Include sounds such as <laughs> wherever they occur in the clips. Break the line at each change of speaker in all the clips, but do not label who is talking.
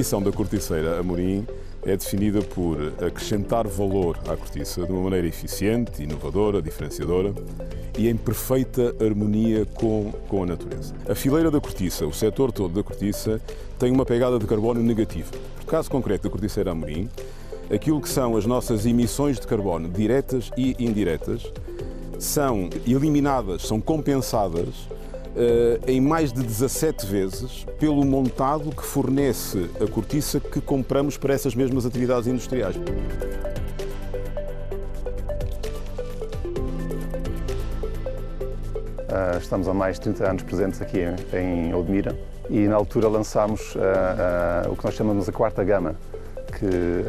missão da corticeira Amorim é definida por acrescentar valor à cortiça de uma maneira eficiente, inovadora, diferenciadora e em perfeita harmonia com, com a natureza. A fileira da cortiça, o setor todo da cortiça, tem uma pegada de carbono negativa. No caso concreto da corticeira Amorim, aquilo que são as nossas emissões de carbono diretas e indiretas são eliminadas, são compensadas eh, em mais de 17 vezes pelo montado que fornece a cortiça que compramos
para essas mesmas atividades industriais. Ah, estamos há mais de 30 anos presentes aqui em Odmira e na altura lançámos ah, ah, o que nós chamamos a quarta gama, que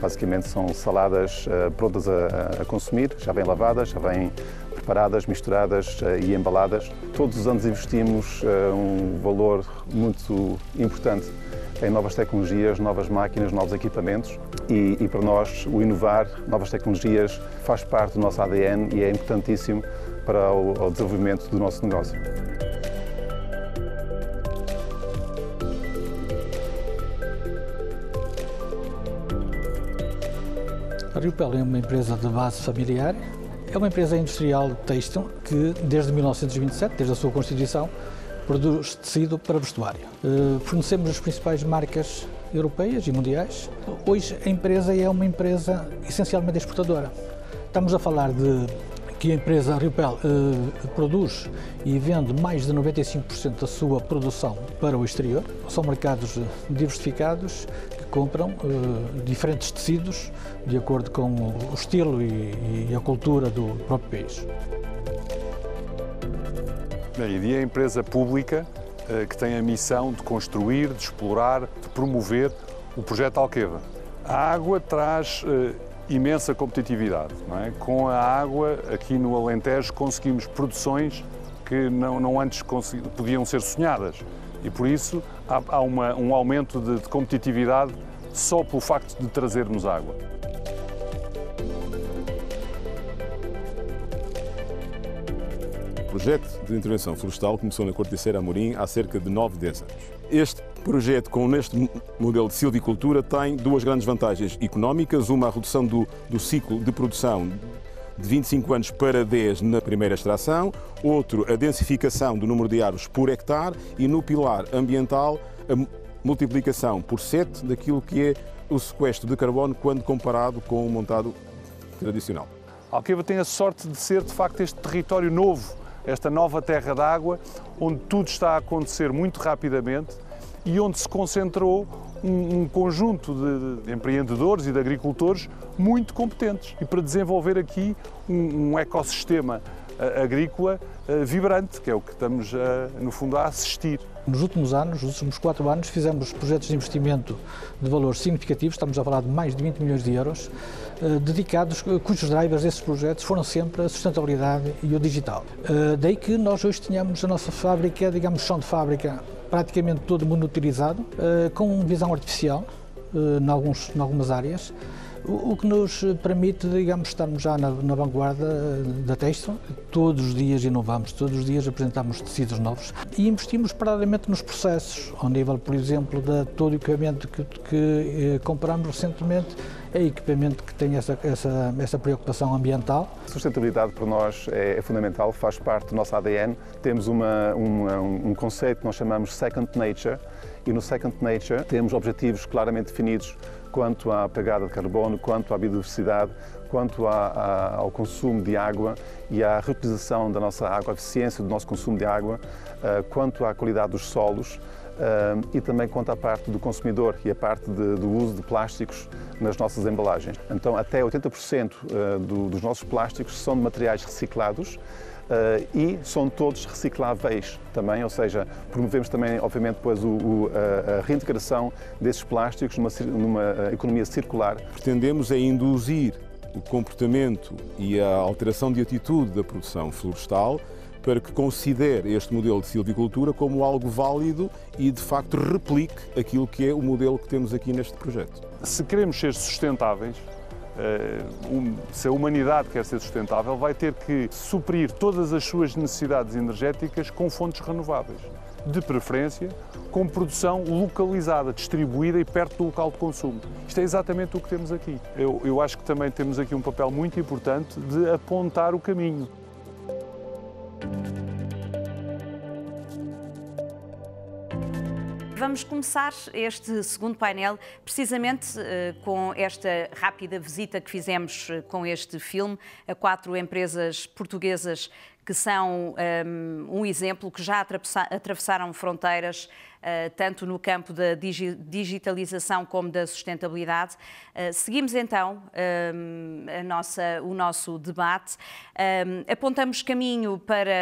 basicamente são saladas prontas a consumir, já bem lavadas, já bem preparadas, misturadas eh, e embaladas. Todos os anos investimos eh, um valor muito importante em novas tecnologias, novas máquinas, novos equipamentos e, e, para nós o inovar novas tecnologias faz parte do nosso ADN e é importantíssimo para o, o desenvolvimento do nosso negócio.
A Riopel é uma empresa de base familiar, é uma empresa industrial têxtil que, desde 1927, desde a sua constituição, produz tecido para vestuário. Eh, fornecemos as principais marcas europeias e mundiais. Hoje a empresa é uma empresa essencialmente exportadora. Estamos a falar de que a empresa Riopel eh, produz e vende mais de 95% da sua produção para o exterior. São mercados diversificados compram uh, diferentes tecidos de acordo com o estilo e, e a cultura do próprio país.
A é a empresa pública uh, que tem a missão de construir, de explorar, de promover o projeto Alqueva. A água traz uh, imensa competitividade. É? Com a água, aqui no Alentejo, conseguimos produções que não, não antes podiam ser sonhadas. E por isso há, há uma, um aumento de, de competitividade só pelo facto de trazermos água.
O projeto de intervenção florestal começou na Corticeira Amorim há cerca de 9, 10 anos. Este projeto, com este modelo de silvicultura, tem duas grandes vantagens económicas. Uma, a redução do, do ciclo de produção de 25 anos para 10 na primeira extração, outro a densificação do número de árvores por hectare e no pilar ambiental a multiplicação por 7 daquilo que é o sequestro de carbono quando comparado com o montado tradicional.
A Alqueva tem a sorte de ser, de facto, este território novo, esta nova terra d'água, onde tudo está a acontecer muito rapidamente e onde se concentrou um, um conjunto de, de, empreendedores e de agricultores muito competentes e para desenvolver aqui um, um ecossistema uh, agrícola uh, vibrante, que é o que estamos, uh, no fundo,
a assistir. Nos últimos anos, nos últimos quatro anos, fizemos projetos de investimento de valores significativos, estamos a falar de mais de 20 milhões de euros, dedicados, cujos drivers desses projetos foram sempre a sustentabilidade e o digital. Daí que nós hoje tínhamos a nossa fábrica, digamos, chão de fábrica praticamente todo monitorizado, eh, com visão artificial, eh, em, alguns, em algumas áreas, o, que nos permite, digamos, estarmos já na, na vanguarda eh, da texto. Todos os dias inovamos, todos os dias apresentamos tecidos novos e investimos paralelamente nos processos, ao nível, por exemplo, de todo o equipamento que, que compramos recentemente é equipamento que tem essa, essa, essa preocupação ambiental. A
sustentabilidade para nós é, é, fundamental, faz parte do nosso ADN. Temos uma, uma, um conceito que nós chamamos Second Nature e no Second Nature temos objetivos claramente definidos quanto à pegada de carbono, quanto à biodiversidade, quanto à, à, ao consumo de água e à reutilização da nossa água, à eficiência do nosso consumo de água, uh, quanto à qualidade dos solos e também quanto à parte do consumidor e a parte de, do uso de plásticos nas nossas embalagens. Então, até 80% ah, do, dos nossos plásticos são de materiais reciclados. Uh, e são todos recicláveis também, ou seja, promovemos também, obviamente, depois o, o, a, reintegração desses plásticos numa, numa, ah, economia circular. Pretendemos é induzir o comportamento e a
alteração de atitude da produção florestal para que considere este modelo de silvicultura como algo válido e, de facto, replique aquilo que é o modelo que temos aqui neste projeto.
Se queremos ser sustentáveis, eh, se a humanidade quer ser sustentável, vai ter que suprir todas as suas necessidades energéticas com fontes renováveis, de preferência com produção localizada, distribuída e perto do local de consumo. Isto é exatamente o que temos aqui. Eu, eu acho que também temos aqui um papel muito importante de apontar o caminho.
vamos começar este segundo painel precisamente eh, com esta rápida visita que fizemos eh, com este filme a quatro empresas portuguesas que são ehm, um, exemplo, que já atravessaram fronteiras eh, tanto no campo da digitalização como da sustentabilidade. Eh, seguimos então eh, nossa, o nosso debate. Apontamos caminho para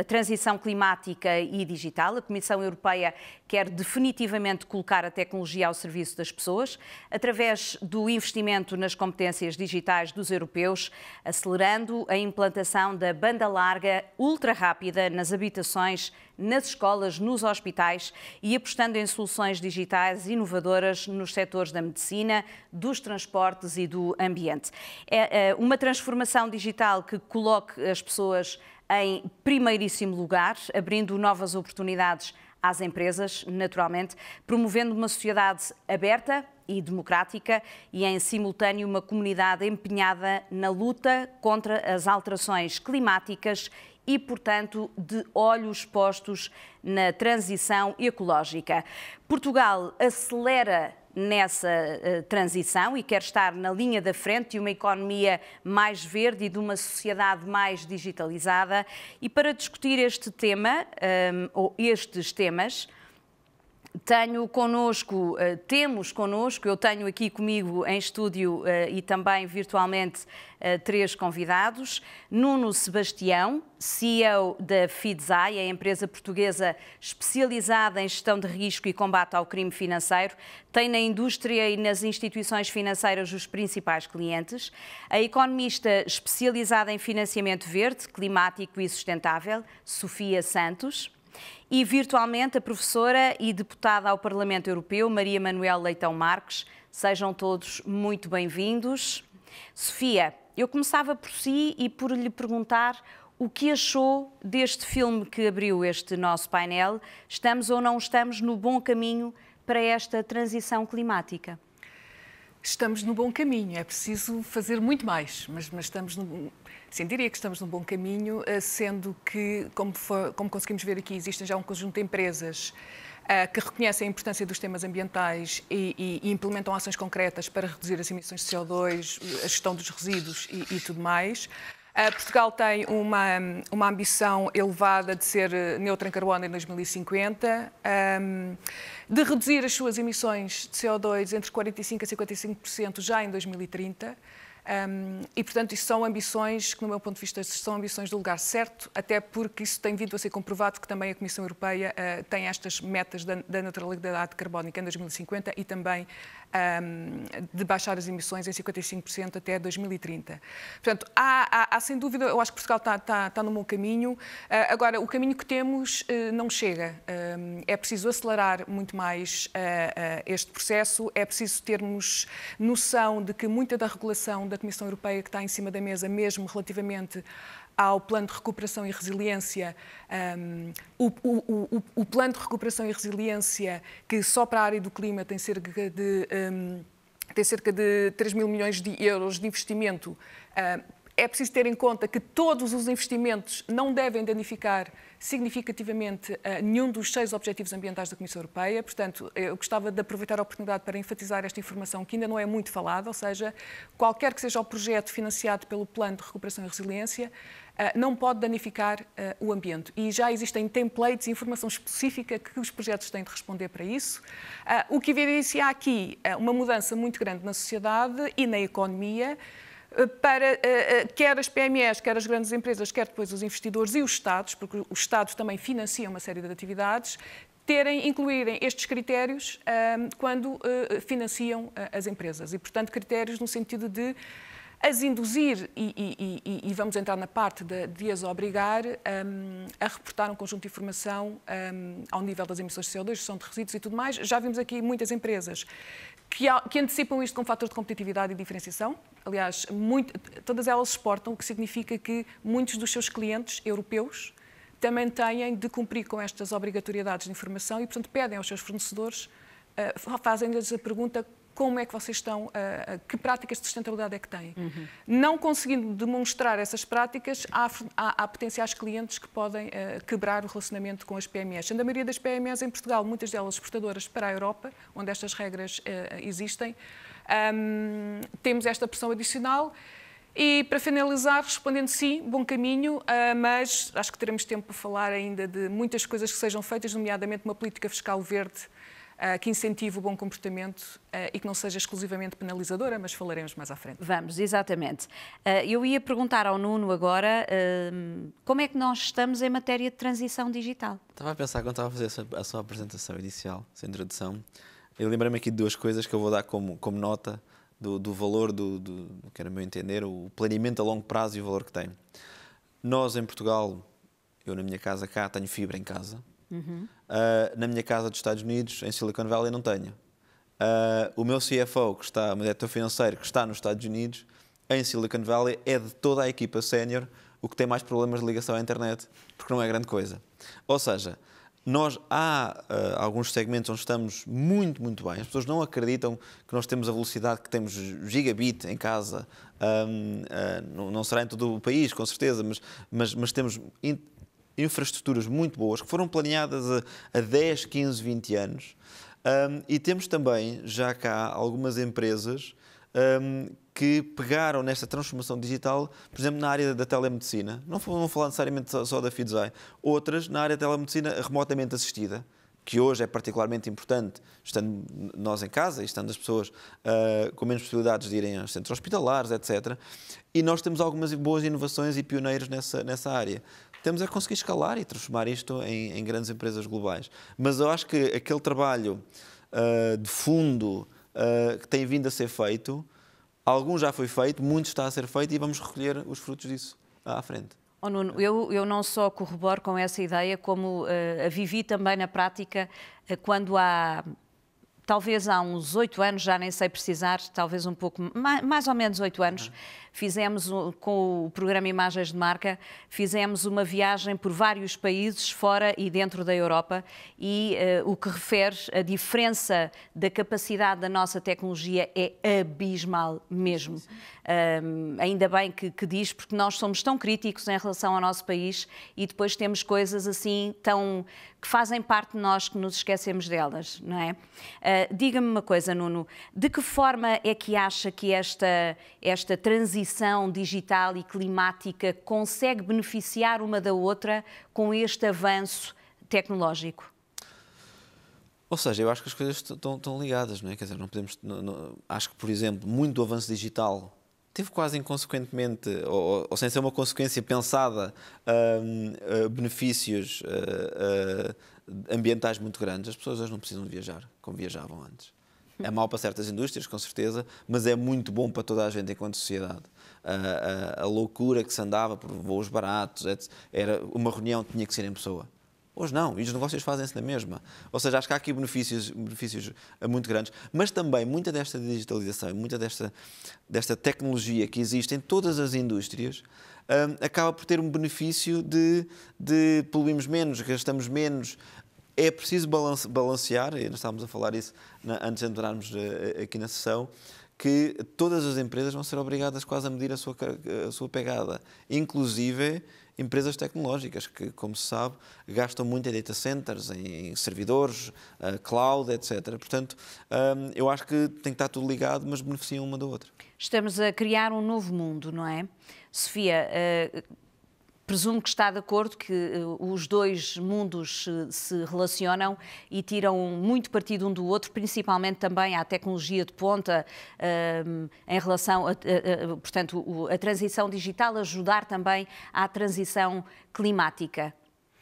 a transição climática e digital. A Comissão Europeia quer definitivamente colocar a tecnologia ao serviço das pessoas, através do investimento nas competências digitais dos europeus, acelerando a implantação da banda larga ultra rápida nas habitações, nas escolas, nos hospitais locais e apostando em soluções digitais inovadoras nos setores da medicina, dos transportes e do ambiente. É, é uma transformação digital que coloque as pessoas em primeiríssimo lugar, abrindo novas oportunidades às empresas, naturalmente, promovendo uma sociedade aberta e democrática e, em simultâneo, uma comunidade empenhada na luta contra as alterações climáticas e, portanto, de olhos postos na transição ecológica. Portugal acelera nessa eh, transição e quer estar na linha da frente de uma economia mais verde e de uma sociedade mais digitalizada. E para discutir este tema, ehm, ou estes temas, tenho connosco, eh, temos connosco, eu tenho aqui comigo em estúdio eh, e também virtualmente eh, três convidados. Nuno Sebastião, CEO da FIDSAI, a empresa portuguesa especializada em gestão de risco e combate ao crime financeiro, tem na indústria e nas instituições financeiras os principais clientes. A economista especializada em financiamento verde, climático e sustentável, Sofia Santos. E virtualmente a professora e deputada ao Parlamento Europeu, Maria Manuel Leitão Marques. Sejam todos muito bem-vindos. Sofia, eu começava por si e por lhe perguntar o que achou deste filme que abriu este nosso painel. Estamos ou não estamos no bom caminho para esta transição climática?
estamos no bom caminho. É preciso fazer muito mais, mas, mas estamos no, sim, diria que estamos num bom caminho, eh, sendo que, como, como conseguimos ver aqui, existem já um conjunto de empresas uh, que reconhecem a importância dos temas ambientais e, e, e, implementam ações concretas para reduzir as emissões de CO2, a gestão dos resíduos e, e tudo mais. Ah, Portugal tem uma, uma ambição elevada de ser eh, neutra em carbono em 2050, de reduzir as suas emissões de CO2 entre 45% a 55% já em 2030. Um, e, portanto, isso são ambições que, no meu ponto de vista, são ambições do lugar certo, até porque isso tem vindo a ser comprovado que também a Comissão Europeia uh, tem estas metas da, da, neutralidade carbónica em 2050 e também um, de baixar as emissões em 55% até 2030. Portanto, há, há, há, sem dúvida, eu acho que Portugal está, está, está no bom caminho. Uh, agora, o caminho que temos uh, não chega. é preciso acelerar muito mais este processo, é preciso termos noção de que muita da regulação da Comissão Europeia que está em cima da mesa, mesmo relativamente ao plano de recuperação e resiliência, um, o, o, o, o, plano de recuperação e resiliência que só para a área do clima tem cerca de, um, tem cerca de 3 mil milhões de euros de investimento. Um, é preciso ter em conta que todos os investimentos não devem danificar significativamente eh, nenhum dos seis objetivos ambientais da Comissão Europeia. Portanto, eu gostava de aproveitar a oportunidade para enfatizar esta informação que ainda não é muito falada, ou seja, qualquer que seja o projeto financiado pelo Plano de Recuperação e Resiliência, eh, não pode danificar eh, o ambiente. E já existem templates e informação específica que os projetos têm de responder para isso. O que evidencia aqui uma mudança muito grande na sociedade e na economia. Eh, para eh, eh, quer as PMEs, quer as grandes empresas, quer depois os investidores e os Estados, porque os Estados também financiam uma série de atividades, terem, incluírem estes critérios ehm, quando uh, financiam uh, as empresas. E, portanto, critérios no sentido de as induzir, e, e, e, e vamos entrar na parte de, de as obrigar um, ehm, a reportar um conjunto de informação um, ehm, ao nível das emissões de CO2, gestão de resíduos e tudo mais. Já vimos aqui muitas empresas que, há, que antecipam isto com fatores de competitividade e diferenciação. Aliás, muito, todas elas exportam, o que significa que muitos dos seus clientes europeus também têm de cumprir com estas obrigatoriedades de informação e, portanto, pedem aos seus fornecedores, uh, fazem-lhes a pergunta como é que vocês estão, ah, ah, que práticas de sustentabilidade é que têm. Uhum. Não conseguindo demonstrar essas práticas, há, há, há potenciais clientes que podem uh, quebrar o relacionamento com as PMEs. Sendo a maioria das PMEs em Portugal, muitas delas exportadoras para a Europa, onde estas regras uh, existem, um, temos esta pressão adicional. E para finalizar, respondendo sim, bom caminho, mas acho que teremos tempo para falar ainda de muitas coisas que sejam feitas, nomeadamente uma política fiscal verde ah, que incentive o bom comportamento ah, e que não seja exclusivamente penalizadora, mas falaremos mais à frente.
Vamos, exatamente. Ah, eu ia perguntar ao Nuno agora como é que nós estamos em matéria de transição digital.
Estava a pensar quando estava a fazer a sua, apresentação inicial, sem introdução, eu lembrei-me aqui de duas coisas que eu vou dar como, como nota do, do valor, do, do, do que era meu entender, o planeamento a longo prazo e o valor que tem. Nós, em Portugal, eu na minha casa cá tenho fibra em casa, Uhum. Uh, na minha casa dos Estados Unidos, em Silicon Valley, não tenho. Uh, o meu CFO, que está, o meu diretor financeiro, que está nos Estados Unidos, em Silicon Valley, é de toda a equipa sénior o que tem mais problemas de ligação à internet, porque não é grande coisa. Ou seja, nós há uh, alguns segmentos onde estamos muito, muito bem. As pessoas não acreditam que nós temos a velocidade que temos gigabit em casa. Um, uh, não, será em todo o país, com certeza, mas, mas, mas temos infraestruturas muito boas que foram planeadas a, a 10, 15, 20 anos. Um, e temos também, já cá, algumas empresas um, que pegaram nesta transformação digital, por exemplo, na área da telemedicina. Não vou falar necessariamente só da Fidzai, outras na área da telemedicina remotamente assistida que hoje é particularmente importante, estando nós em casa e estando as pessoas uh, com menos possibilidades de irem aos centros hospitalares, etc. E nós temos algumas boas inovações e pioneiros nessa, nessa área temos a conseguir escalar e transformar isto em, em grandes empresas globais. Mas eu acho que aquele trabalho uh, de fundo uh, que tem vindo a ser feito, algum já foi feito, muito está a ser feito e vamos recolher os frutos disso à frente.
Oh, Nuno, eu, eu não só corroboro com essa ideia, como uh, a vivi também na prática uh, quando há talvez há uns oito anos, já nem sei precisar, talvez um pouco, mais, mais ou menos oito anos, uhum fizemos com o programa Imagens de Marca, fizemos uma viagem por vários países fora e dentro da Europa e uh, o que refere a diferença da capacidade da nossa tecnologia é abismal mesmo. Um, ainda bem que, que diz, porque nós somos tão críticos em relação ao nosso país e depois temos coisas assim tão que fazem parte de nós que nos esquecemos delas, não é? Uh, Diga-me uma coisa, Nuno, de que forma é que acha que esta, esta transição transição digital e climática consegue beneficiar uma da outra com este avanço tecnológico?
Ou seja, eu acho que as coisas estão, ligadas, não é? Quer dizer, não podemos. Não, não, acho que, por exemplo, muito do avanço digital teve quase inconsequentemente, ou, ou, sem ser uma consequência pensada, uh, uh, benefícios uh, ambientais muito grandes. As pessoas hoje não precisam viajar como viajavam antes. É mau para certas indústrias, com certeza, mas é muito bom para toda a gente enquanto sociedade. A, a, a loucura que se andava por voos baratos, era uma reunião que tinha que ser em pessoa. Hoje não, e os negócios fazem-se na mesma. Ou seja, acho que há aqui benefícios, benefícios eh, muito grandes, mas também muita desta digitalização, muita desta, desta tecnologia que existe em todas as indústrias, um, eh, acaba por ter um benefício de, de poluímos menos, gastamos menos, é preciso balancear, e nós estávamos a falar isso antes de entrarmos eh, eh, aqui na sessão, que todas as empresas vão ser obrigadas quase a medir a sua, a sua pegada, inclusive empresas tecnológicas que, como se sabe, gastam muito em data centers, em servidores, eh, cloud, etc. Portanto, hum, eu acho que tem que estar tudo ligado, mas beneficiam uma da outra.
Estamos a criar um novo mundo, não é? Sofia, presumo que está de acordo que eh, os dois mundos eh, se relacionam e tiram muito partido um do outro, principalmente também à tecnologia de ponta, eh, em relação, a, portanto, a transição digital ajudar também à transição climática.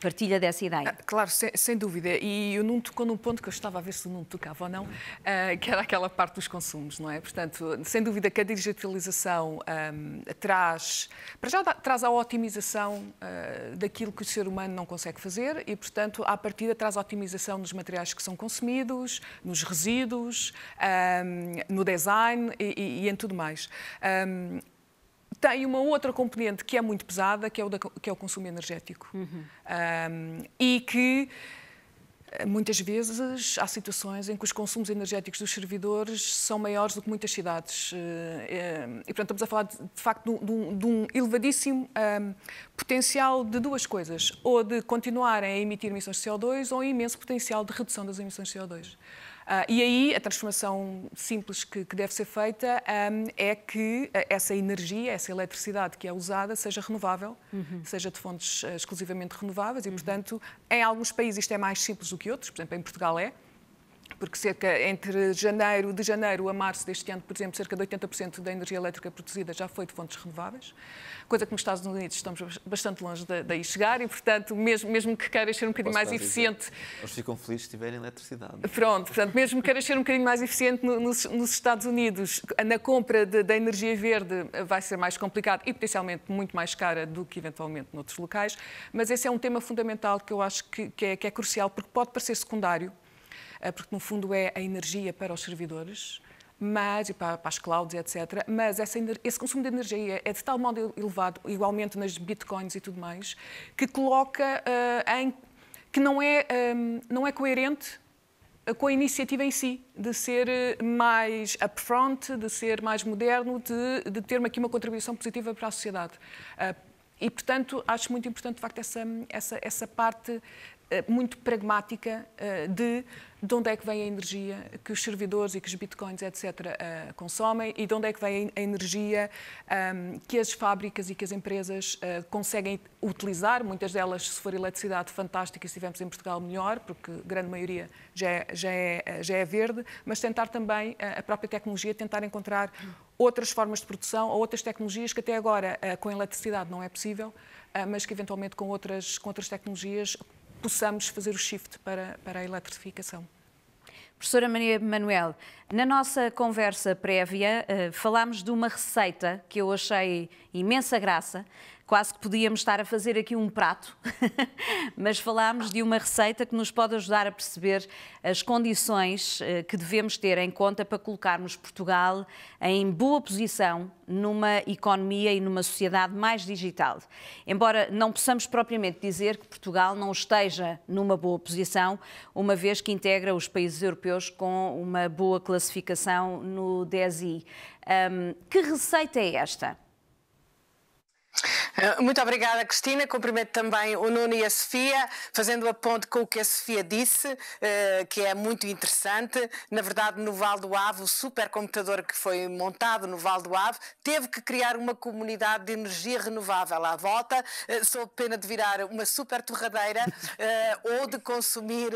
Partilha dessa ideia. Ah, claro, sem,
sem, dúvida. E o Nuno tocou num ponto que eu estava a ver se o Nuno tocava ou não, uh, que era aquela parte dos consumos, não é? Portanto, sem dúvida que a digitalização um, ah, traz, para já traz a otimização uh, daquilo que o ser humano não consegue fazer e, portanto, à partida traz a otimização nos materiais que são consumidos, nos resíduos, um, no design e, e, e, em tudo mais. Um, tem uma outra componente que é muito pesada, que é o, da, que é o consumo energético. Uhum. Um, e que eh, muitas vezes há situações em que os consumos energéticos dos servidores são maiores do que muitas cidades. Eh, eh, e, portanto, estamos a falar, de, de facto, de um, de um elevadíssimo um, potencial de duas coisas. Ou de continuarem a emitir emissões de CO2, ou um imenso potencial de redução das emissões de CO2. Ah, e aí a transformação simples que, que deve ser feita um, é que ah, essa energia, essa eletricidade que é usada, seja renovável, uhum. seja de fontes ah, exclusivamente renováveis e, uhum. portanto, em alguns países isto é mais simples do que outros, por exemplo, em Portugal é porque cerca entre janeiro, de janeiro a março deste ano, por exemplo, cerca de 80% da energia elétrica produzida já foi de fontes renováveis, coisa que nos Estados Unidos estamos bastante longe de, chegar e, portanto, mesmo, mesmo que queiras ser um bocadinho mais eficiente...
Eles ficam felizes se tiverem eletricidade.
Pronto, portanto, mesmo que queiras ser um bocadinho mais eficiente nos, Estados Unidos, na compra da energia verde vai ser mais complicado e potencialmente muito mais cara do que eventualmente noutros locais, mas esse é um tema fundamental que eu acho que, que, é, que é crucial, porque pode parecer secundário, eh, porque no fundo é a energia para os servidores mas, e para, para as clouds, etc. Mas essa, esse consumo de energia é de tal modo elevado, igualmente nas bitcoins e tudo mais, que coloca uh, em. que não é, um, ehm, não é coerente eh, com a iniciativa em si, de ser mais upfront, de ser mais moderno, de, de ter aqui uma contribuição positiva para a sociedade. Uh, e, portanto, acho muito importante, de facto, essa, essa, essa parte muito pragmática de de onde é que vem a energia que os servidores e que os bitcoins, etc., eh, consomem e de onde é que vem a energia ehm, que as fábricas e que as empresas eh, conseguem utilizar. Muitas delas, se for eletricidade, fantástica, e se estivermos em Portugal, melhor, porque a grande maioria já é, já, é, eh, já é verde, mas tentar também a própria tecnologia, tentar encontrar outras formas de produção ou outras tecnologias que até agora com a eletricidade não é possível, mas que eventualmente com outras, com outras tecnologias possamos fazer o shift
para, para a eletrificação. Professora Maria Manuel, na nossa conversa prévia eh, falámos de uma receita que eu achei imensa graça, Quase que podíamos estar a fazer aqui um prato, <laughs> mas falámos de uma receita que nos pode ajudar a perceber as condições eh, que devemos ter em conta para colocarmos Portugal em boa posição numa economia e numa sociedade mais digital. Embora não possamos propriamente dizer que Portugal não esteja numa boa posição, uma vez que integra os países europeus com uma boa classificação no DESI. Um, que receita é esta?
Eh, muito obrigada, Cristina. Cumprimento também o Nuno e a Sofia, fazendo a ponte com o que a Sofia disse, eh, que é muito interessante. Na verdade, no Val do Ave, o supercomputador que foi montado no Val do Ave teve que criar uma comunidade de energia renovável à volta, eh, sob pena de virar uma super torradeira ou de consumir,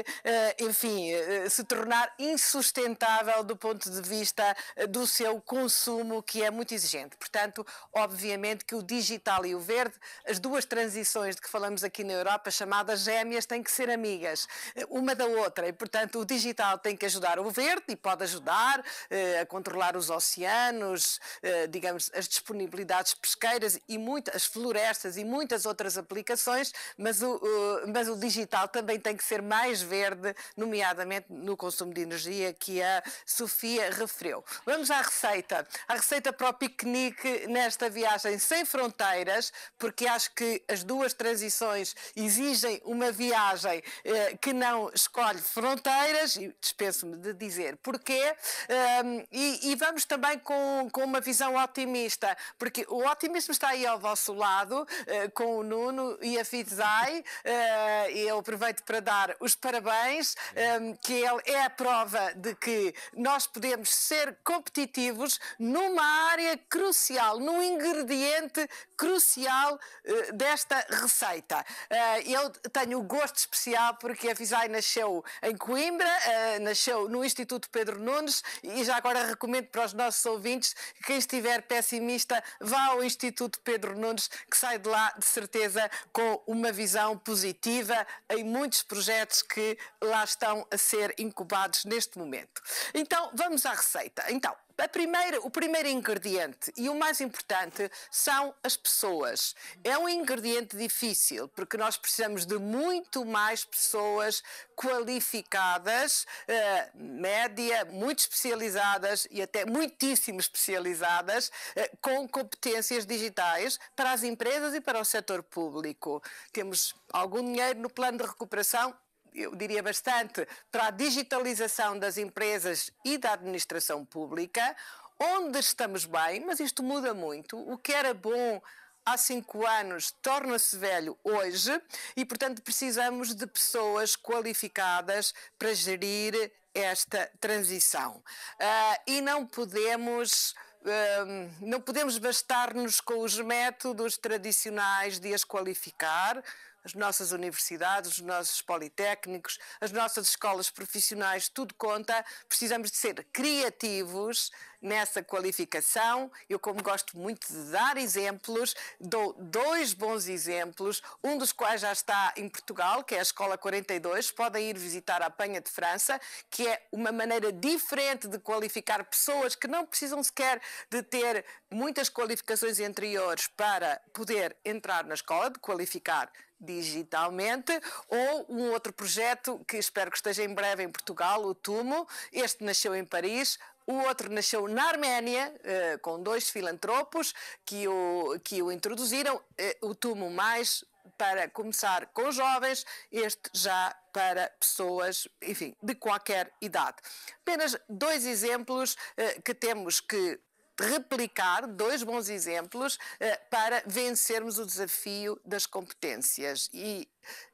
enfim, se tornar insustentável do ponto de vista do seu consumo, que é muito exigente. Portanto, obviamente que o digital e o verde, as duas transições de que falamos aqui na Europa, chamadas gêmeas, têm que ser amigas, eh, uma da outra. E, portanto, o digital tem que ajudar o verde e pode ajudar eh, a controlar os oceanos, eh, digamos, as disponibilidades pesqueiras e muitas as florestas e muitas outras aplicações, mas o, o, mas o digital também tem que ser mais verde, nomeadamente no consumo de energia que a Sofia referiu. Vamos à receita. A receita para o piquenique nesta viagem sem fronteiras porque acho que as duas transições exigem uma viagem eh, que não escolhe fronteiras, e dispenso-me de dizer porquê, um, ehm, e, e, vamos também com, com uma visão otimista, porque o otimismo está aí ao vosso lado, eh, com o Nuno e a Fidzai eh, e eu aproveito para dar os parabéns, ehm, que ele é, é a prova de que nós podemos ser competitivos numa área crucial, num ingrediente crucial uh, desta receita. Uh, eu tenho o gosto especial porque a Visai nasceu em Coimbra, uh, nasceu no Instituto Pedro Nunes e já agora recomendo para os nossos ouvintes que quem estiver pessimista vá ao Instituto Pedro Nunes que sai de lá de certeza com uma visão positiva em muitos projetos que lá estão a ser incubados neste momento. Então vamos à receita. Então a primeira, o primeiro ingrediente e o mais importante são as pessoas. É um ingrediente difícil, porque nós precisamos de muito mais pessoas qualificadas, eh, média, muito especializadas e até muitíssimo especializadas, eh, com competências digitais para as empresas e para o setor público. Temos algum dinheiro no plano de recuperação? eu diria bastante, para a digitalização das empresas e da administração pública, onde estamos bem, mas isto muda muito. O que era bom há cinco anos torna-se velho hoje e, portanto, precisamos de pessoas qualificadas para gerir esta transição. Uh, e não podemos. Ah, não podemos bastar-nos com os métodos tradicionais de as qualificar, as nossas universidades, os nossos politécnicos, as nossas escolas profissionais, tudo conta. Precisamos de ser criativos nessa qualificação. Eu, como gosto muito de dar exemplos, dou dois bons exemplos, um dos quais já está em Portugal, que é a Escola 42. Podem ir visitar a Penha de França, que é uma maneira diferente de qualificar pessoas que não precisam sequer de ter muitas qualificações anteriores para poder entrar na escola, de qualificar digitalmente, ou um outro projeto que espero que esteja em breve em Portugal, o Tumo. Este nasceu em Paris, o outro nasceu na Arménia, eh, com dois filantropos que o, que o introduziram. Eh, o Tumo Mais para começar com jovens, este já para pessoas, enfim, de qualquer idade. Apenas dois exemplos eh, que temos que replicar dois bons exemplos eh, para vencermos o desafio das competências. E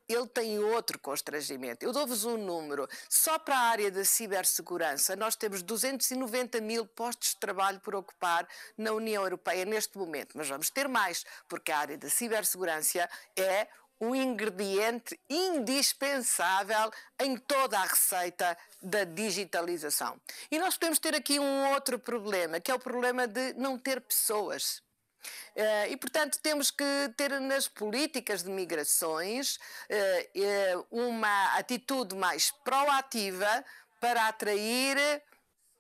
ele tem outro constrangimento. Eu dou-vos um número. Só para a área da cibersegurança, nós temos 290 mil postos de trabalho por ocupar na União Europeia neste momento, mas vamos ter mais, porque a área da cibersegurança é o ingrediente indispensável em toda a receita da digitalização. E nós podemos ter aqui um outro problema, que é o problema de não ter pessoas. Uh, e, portanto, temos que ter nas políticas de migrações uh, uh, uma atitude mais proativa para atrair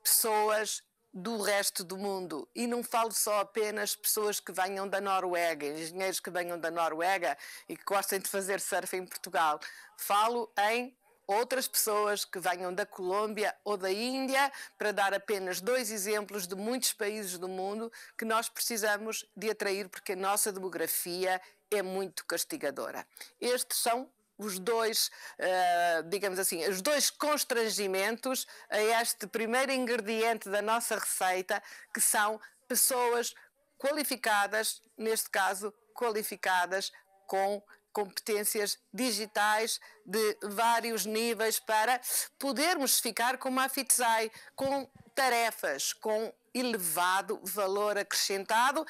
pessoas do resto do mundo. E não falo só apenas pessoas que venham da Noruega, engenheiros que venham da Noruega e que gostem de fazer surf em Portugal. Falo em outras pessoas que venham da Colômbia ou da Índia, para dar apenas dois exemplos de muitos países do mundo que nós precisamos de atrair porque a nossa demografia é muito castigadora. Estes são os dois, eh, digamos assim, os dois constrangimentos a este primeiro ingrediente da nossa receita, que são pessoas qualificadas, neste caso, qualificadas com competências digitais de vários níveis para podermos ficar com uma FITSAI, com tarefas, com elevado valor acrescentado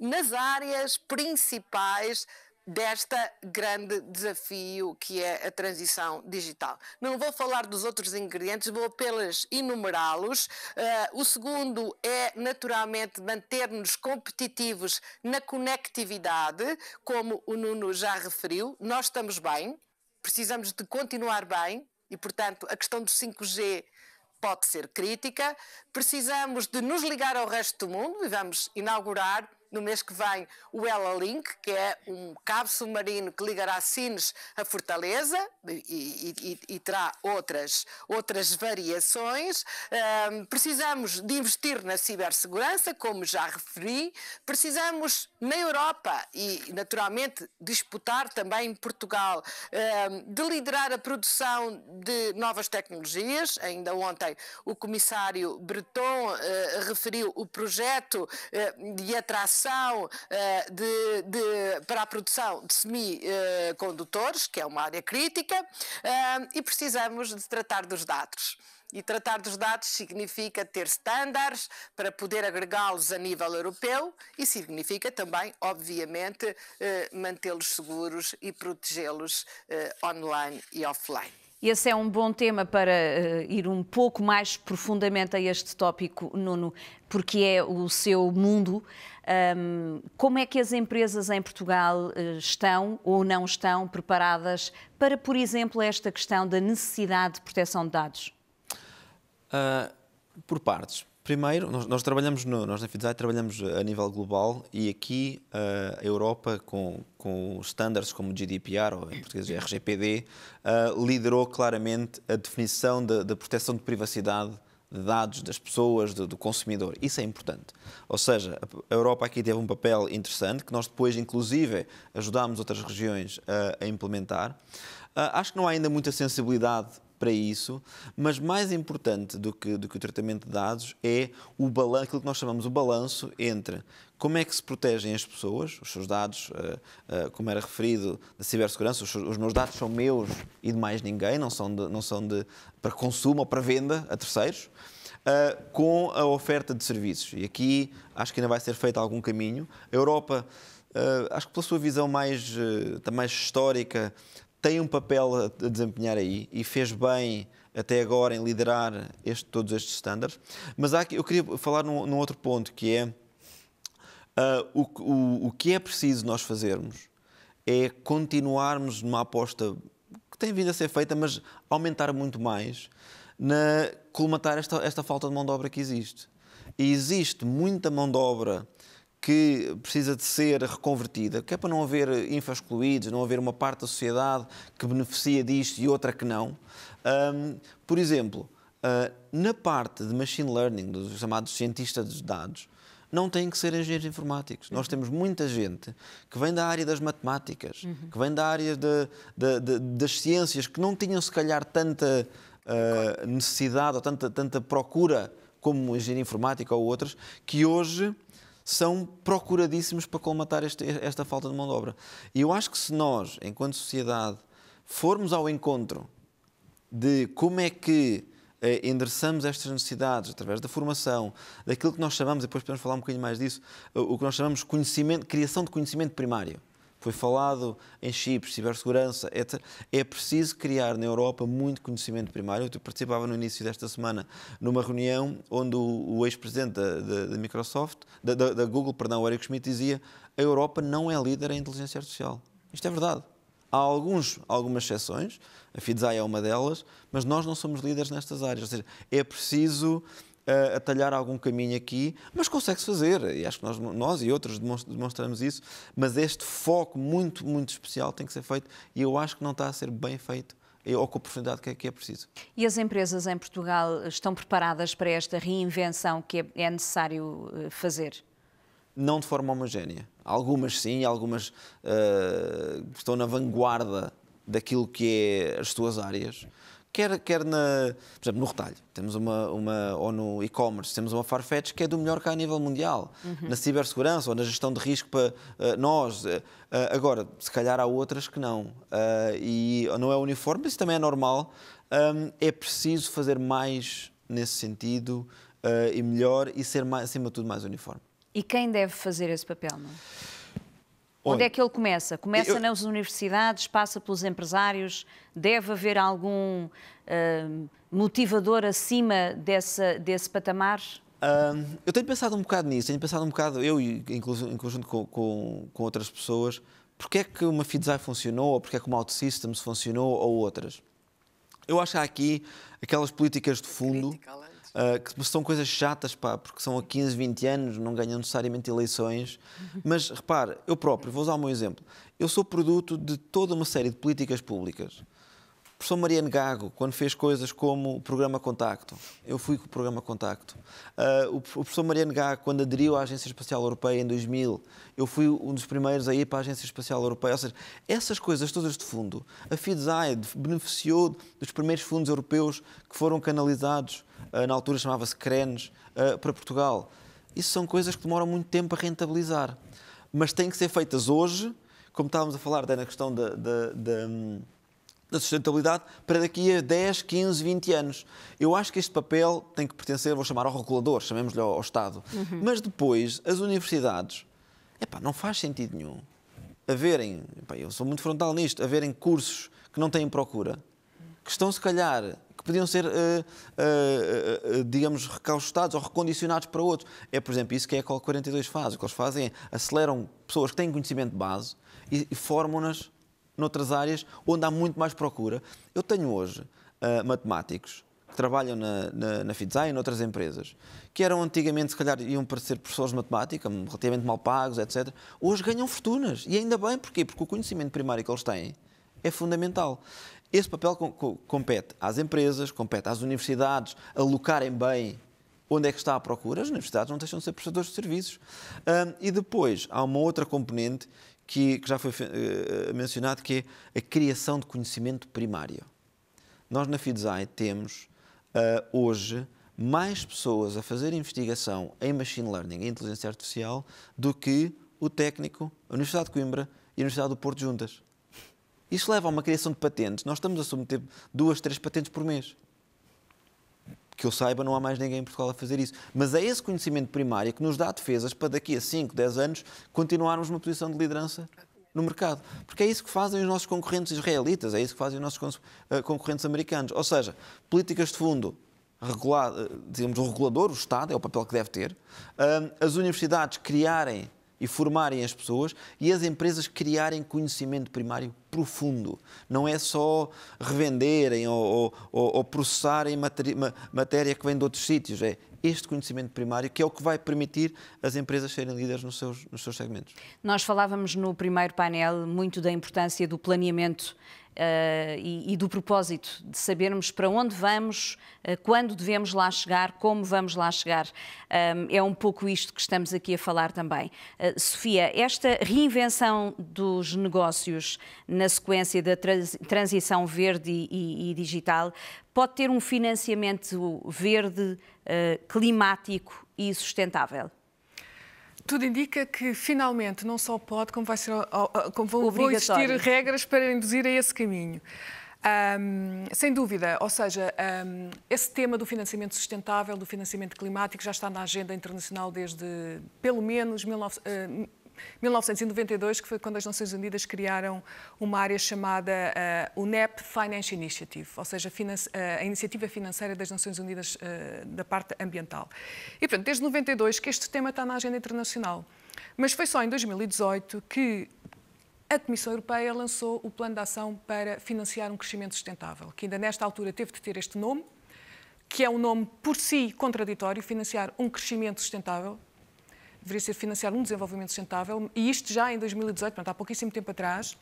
nas áreas principais desta grande desafio que é a transição digital. Não vou falar dos outros ingredientes, vou apenas enumerá-los. Uh, o segundo é naturalmente manter-nos competitivos na conectividade, como o Nuno já referiu. Nós estamos bem, precisamos de continuar bem e, portanto, a questão do 5G pode ser crítica. Precisamos de nos ligar ao resto do mundo e vamos inaugurar no mês que vem o Ela Link, que é um cabo submarino que ligará Sines a Fortaleza e, e, e, e terá outras, outras variações. Um, precisamos de investir na cibersegurança, como já referi. Precisamos na Europa e, naturalmente, disputar também em Portugal, um, de liderar a produção de novas tecnologias. Ainda ontem o comissário Breton uh, referiu o projeto uh, de atração produção uh, de, de, para a produção de semicondutores, que é uma área crítica, uh, e precisamos de tratar dos dados. E tratar dos dados significa ter estándares para poder agregá-los a nível europeu e significa também, obviamente, eh, mantê-los seguros e protegê-los online e offline.
Esse é um bom tema para uh, ir um pouco mais profundamente a este tópico, Nuno, porque é o seu mundo. Um, como é que as empresas em Portugal uh, estão ou não estão preparadas para, por exemplo, esta questão da necessidade de proteção de dados?
Uh, por partes. Primeiro, nós, nós trabalhamos, no, nós na Fidzai trabalhamos eh, a nível global e aqui uh, a Europa, com, com standards como o GDPR, ou em português é RGPD, uh, eh, liderou claramente a definição da de, de proteção de privacidade de dados das pessoas, do, do, consumidor. Isso é importante. Ou seja, a Europa aqui teve um papel interessante que nós depois, inclusive, ajudámos outras regiões uh, a implementar. Uh, acho que não há ainda muita sensibilidade para isso, mas mais importante do que, do que o tratamento de dados é o balanço, aquilo que nós chamamos o balanço entre como é que se protegem as pessoas, os seus dados, eh, eh, como era referido, da cibersegurança, os, meus dados são meus e de mais ninguém, não são, de, não são de, para consumo ou para venda a terceiros, eh, com a oferta de serviços. E aqui acho que ainda vai ser feito algum caminho. A Europa, acho que pela sua visão mais, mais histórica, tem um papel a, desempenhar aí e fez bem até agora em liderar este, todos estes estándares. Mas há, eu queria falar num, num outro ponto que é uh, o, o, o que é preciso nós fazermos é continuarmos numa aposta que tem vindo a ser feita, mas aumentar muito mais na colmatar esta, esta falta de mão de obra que existe. E existe muita mão de obra que precisa de ser reconvertida, que é para não haver excluídos, não haver uma parte da sociedade que beneficia disto e outra que não. Um, por exemplo, uh, na parte de machine learning, dos chamados cientistas de dados, não têm que ser engenheiros informáticos. Nós temos muita gente que vem da área das matemáticas, uhum. que vem da área de, de, de, das ciências, que não tinham, se calhar, tanta uh, necessidade ou tanta, tanta procura como engenharia informática ou outras, que hoje são procuradíssimos para colmatar este, esta falta de mão de obra. E eu acho que se nós, enquanto sociedade, formos ao encontro de como é que eh, endereçamos estas necessidades através da formação, daquilo que nós chamamos, depois podemos falar um bocadinho mais disso, o que nós chamamos conhecimento, criação de conhecimento primário foi falado em chips, cibersegurança, etc. É preciso criar na Europa muito conhecimento primário. Eu participava no início desta semana numa reunião onde o, o ex-presidente da, da, da, Microsoft, da, da, Google, perdão, o Eric Schmidt, dizia a Europa não é líder em inteligência artificial. Isto é verdade. Há alguns, algumas exceções, a Fidesai é uma delas, mas nós não somos líderes nestas áreas. Ou seja, é preciso a, a talhar algum caminho aqui, mas consegue-se fazer, e acho que nós, nós e outros demonstramos isso, mas este foco muito, muito especial tem que ser feito e eu acho que não está a ser bem feito ou com a oportunidade que é, que é preciso.
E as empresas em Portugal estão preparadas para esta reinvenção que é, é necessário eh, fazer?
Não de forma homogénea. Algumas sim, algumas uh, estão na vanguarda daquilo que é as suas áreas quer, quer na, por exemplo, no retalho, temos uma, uma, ou no e-commerce, temos uma Farfetch que é do melhor cá a nível mundial, uhum. na cibersegurança ou na gestão de risco para uh, nós. Uh, agora, se calhar há outras que não. Uh, e não é uniforme, isso também é normal. Um, é preciso fazer mais nesse sentido e melhor e ser, mais, acima de tudo, mais uniforme.
E quem deve fazer esse papel, não? É? Onde, é que ele começa? Começa eu... nas universidades, passa pelos empresários, deve haver algum uh, motivador acima dessa, desse patamar?
Hum, eu tenho pensado um bocado nisso, tenho pensado um bocado, eu em conjunto com, com, com outras pessoas, porque é que uma Fidzai funcionou, ou porque é que uma Autosystems funcionou, ou outras. Eu acho que há aqui aquelas políticas de fundo... Critical ah, que são coisas chatas, pá, porque são há 15, 20 anos, não ganham necessariamente eleições. Mas repare, eu próprio, vou usar o meu exemplo. Eu sou produto de toda uma série de políticas públicas. O professor Mariano Gago, quando fez coisas como o programa Contacto, eu fui com o programa Contacto. Uh, o, professor Mariano Gago, quando aderiu à Agência Espacial Europeia em 2000, eu fui um dos primeiros a ir para a Agência Espacial Europeia. Ou seja, essas coisas todas de fundo. A FIDESAI beneficiou dos primeiros fundos europeus que foram canalizados ah, na altura chamava-se crenes, ah, para Portugal. Isso são coisas que demoram muito tempo a rentabilizar, mas têm que ser feitas hoje, como estávamos a falar até na questão da, da, da, da sustentabilidade, para daqui a 10, 15, 20 anos. Eu acho que este papel tem que pertencer, vou chamar ao regulador, chamemos-lhe ao, ao, Estado. Uhum. Mas depois, as universidades, epá, não faz sentido nenhum haverem, epá, eu sou muito frontal nisto, haverem cursos que não têm procura, que estão se calhar podiam ser, uh, uh, uh, digamos, recaustados ou recondicionados para outros. É, por exemplo, isso que é a ECOL 42 faz. O que eles fazem é aceleram pessoas que têm conhecimento de base e, e formam-nas noutras áreas onde há muito mais procura. Eu tenho hoje matemáticos que trabalham na, na, na e noutras empresas, que eram antigamente, se calhar, iam parecer professores de matemática, relativamente mal pagos, etc. Hoje ganham fortunas. E ainda bem, porquê? Porque o conhecimento primário que eles têm é fundamental. Esse papel compete às empresas, compete às universidades alocarem bem onde é que está a procura. As universidades não deixam de ser prestadores de serviços. Um, e depois há uma outra componente que, que já foi uh, mencionado, que é a criação de conhecimento primário. Nós na FIDESAI temos uh, hoje mais pessoas a fazer investigação em machine learning e inteligência artificial do que o técnico, a Universidade de Coimbra e a Universidade do Porto juntas. Isso leva a uma criação de patentes. Nós estamos a submeter duas, três patentes por mês. Que eu saiba, não há mais ninguém em Portugal a fazer isso. Mas é esse conhecimento primário que nos dá defesas para daqui a 5, 10 anos continuarmos numa posição de liderança no mercado. Porque é isso que fazem os nossos concorrentes israelitas, é isso que fazem os nossos eh, concorrentes americanos. Ou seja, políticas de fundo, regular, eh, digamos, o regulador, o Estado, é o papel que deve ter, eh, as universidades criarem e formarem as pessoas e as empresas criarem conhecimento primário profundo. Não é só revenderem ou, ou, ou processarem matéria que vem de outros sítios. É este conhecimento primário que é o que vai permitir as empresas serem líderes nos seus, nos seus segmentos.
Nós falávamos no primeiro painel muito da importância do planeamento Uh, e, e, do propósito de sabermos para onde vamos, uh, quando devemos lá chegar, como vamos lá chegar. Um, é um pouco isto que estamos aqui a falar também. Uh, Sofia, esta reinvenção dos negócios na sequência da trans transição verde e, e, e, digital pode ter um financiamento verde, climático e sustentável?
Tudo indica que finalmente não só pode, como, vai ser, como vão, existir regras para induzir a esse caminho. Um, sem dúvida, ou seja, um, esse tema do financiamento sustentável, do financiamento climático, já está na agenda internacional desde pelo menos 19, uh, 1992, que foi quando as Nações Unidas criaram uma área chamada uh, eh, UNEP Finance Initiative, ou seja, a, eh, a Iniciativa Financeira das Nações Unidas uh, da parte ambiental. E, portanto, desde 92 que este tema está na agenda internacional. Mas foi só em 2018 que a Comissão Europeia lançou o Plano de Ação para Financiar um Crescimento Sustentável, que ainda nesta altura teve de ter este nome, que é um nome por si contraditório, financiar um crescimento sustentável, deveria ser financiar um desenvolvimento sustentável, e isto já em 2018, portanto, há pouquíssimo tempo atrás,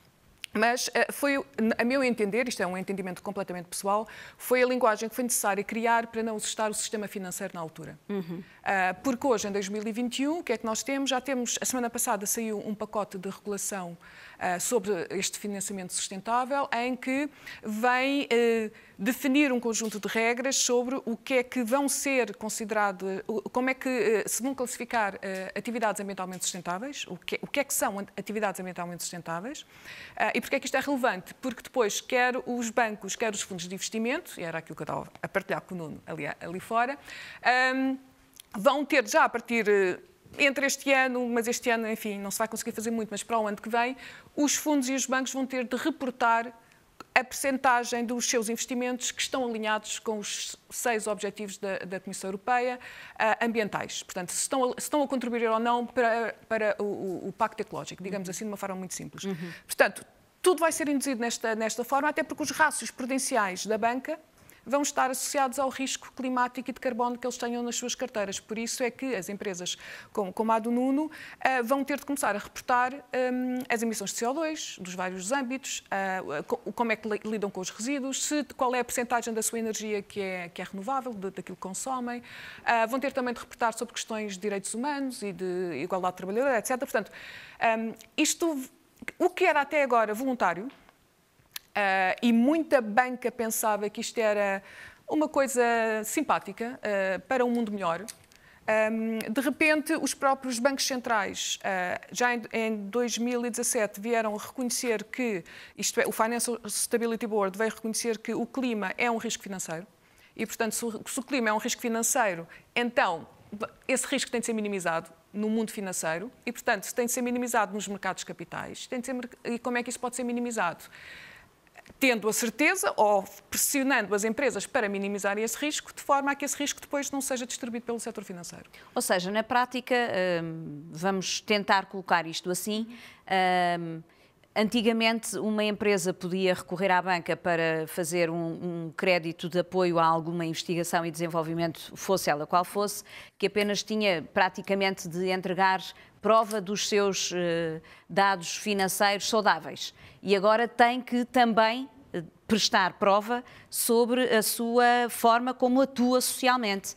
mas eh, foi, a meu entender, isto é um entendimento completamente pessoal, foi a linguagem que foi necessária criar para não assustar o sistema financeiro na altura. Uhum. Ah, porque hoje, em 2021, o que é que nós temos? Já temos, a semana passada saiu um pacote de regulação eh, sobre este financiamento sustentável, em que vem eh, definir um conjunto de regras sobre o que é que vão ser considerado, como é que eh, se vão classificar atividades ambientalmente sustentáveis, o que, o que é que são atividades ambientalmente sustentáveis e porque é que isto é relevante, porque depois quer os bancos, quer os fundos de investimento, e era aquilo que eu estava a partilhar com o Nuno ali, ali fora, ehm, vão ter já a partir entre este ano, mas este ano, enfim, não se vai conseguir fazer muito, mas para o ano que vem, os fundos e os bancos vão ter de reportar a percentagem dos seus investimentos que estão alinhados com os seis objetivos da, da Comissão Europeia uh, ambientais. Portanto, se estão, a, se estão a contribuir ou não para, para o, o Pacto Ecológico, digamos uhum. assim, de uma forma muito simples. Uhum. Portanto, tudo vai ser induzido nesta, nesta forma, até porque os rácios prudenciais da banca vão estar associados ao risco climático e de carbono que eles tenham nas suas carteiras. Por isso é que as empresas como, como a do Nuno eh, vão ter de começar a reportar ehm, as emissões de CO2 dos vários âmbitos, eh, como é que lidam com os resíduos, se, qual é a percentagem da sua energia que é, que é renovável, daquilo que consomem. Eh, vão ter também de reportar sobre questões de direitos humanos e de igualdade trabalhadora, etc. Portanto, ehm, isto, o que era até agora voluntário, Uh, e muita banca pensava que isto era uma coisa simpática uh, para um mundo melhor. Um, de repente, os próprios bancos centrais, uh, já em, em, 2017, vieram reconhecer que, isto é, o Financial Stability Board veio reconhecer que o clima é um risco financeiro. E, portanto, se o, se o clima é um risco financeiro, então esse risco tem de ser minimizado no mundo financeiro e, portanto, tem de ser minimizado nos mercados capitais. Tem de ser, e como é que isso pode ser minimizado? tendo a certeza ou pressionando as empresas para minimizarem esse risco, de forma a que esse risco depois não seja distribuído pelo setor financeiro.
Ou seja, na prática, hum, vamos tentar colocar isto assim, hum, Antigamente, uma empresa podia recorrer à banca para fazer um, um, crédito de apoio a alguma investigação e desenvolvimento, fosse ela qual fosse, que apenas tinha praticamente de entregar prova dos seus eh, dados financeiros saudáveis. E agora tem que também eh, prestar prova sobre a sua forma como atua socialmente,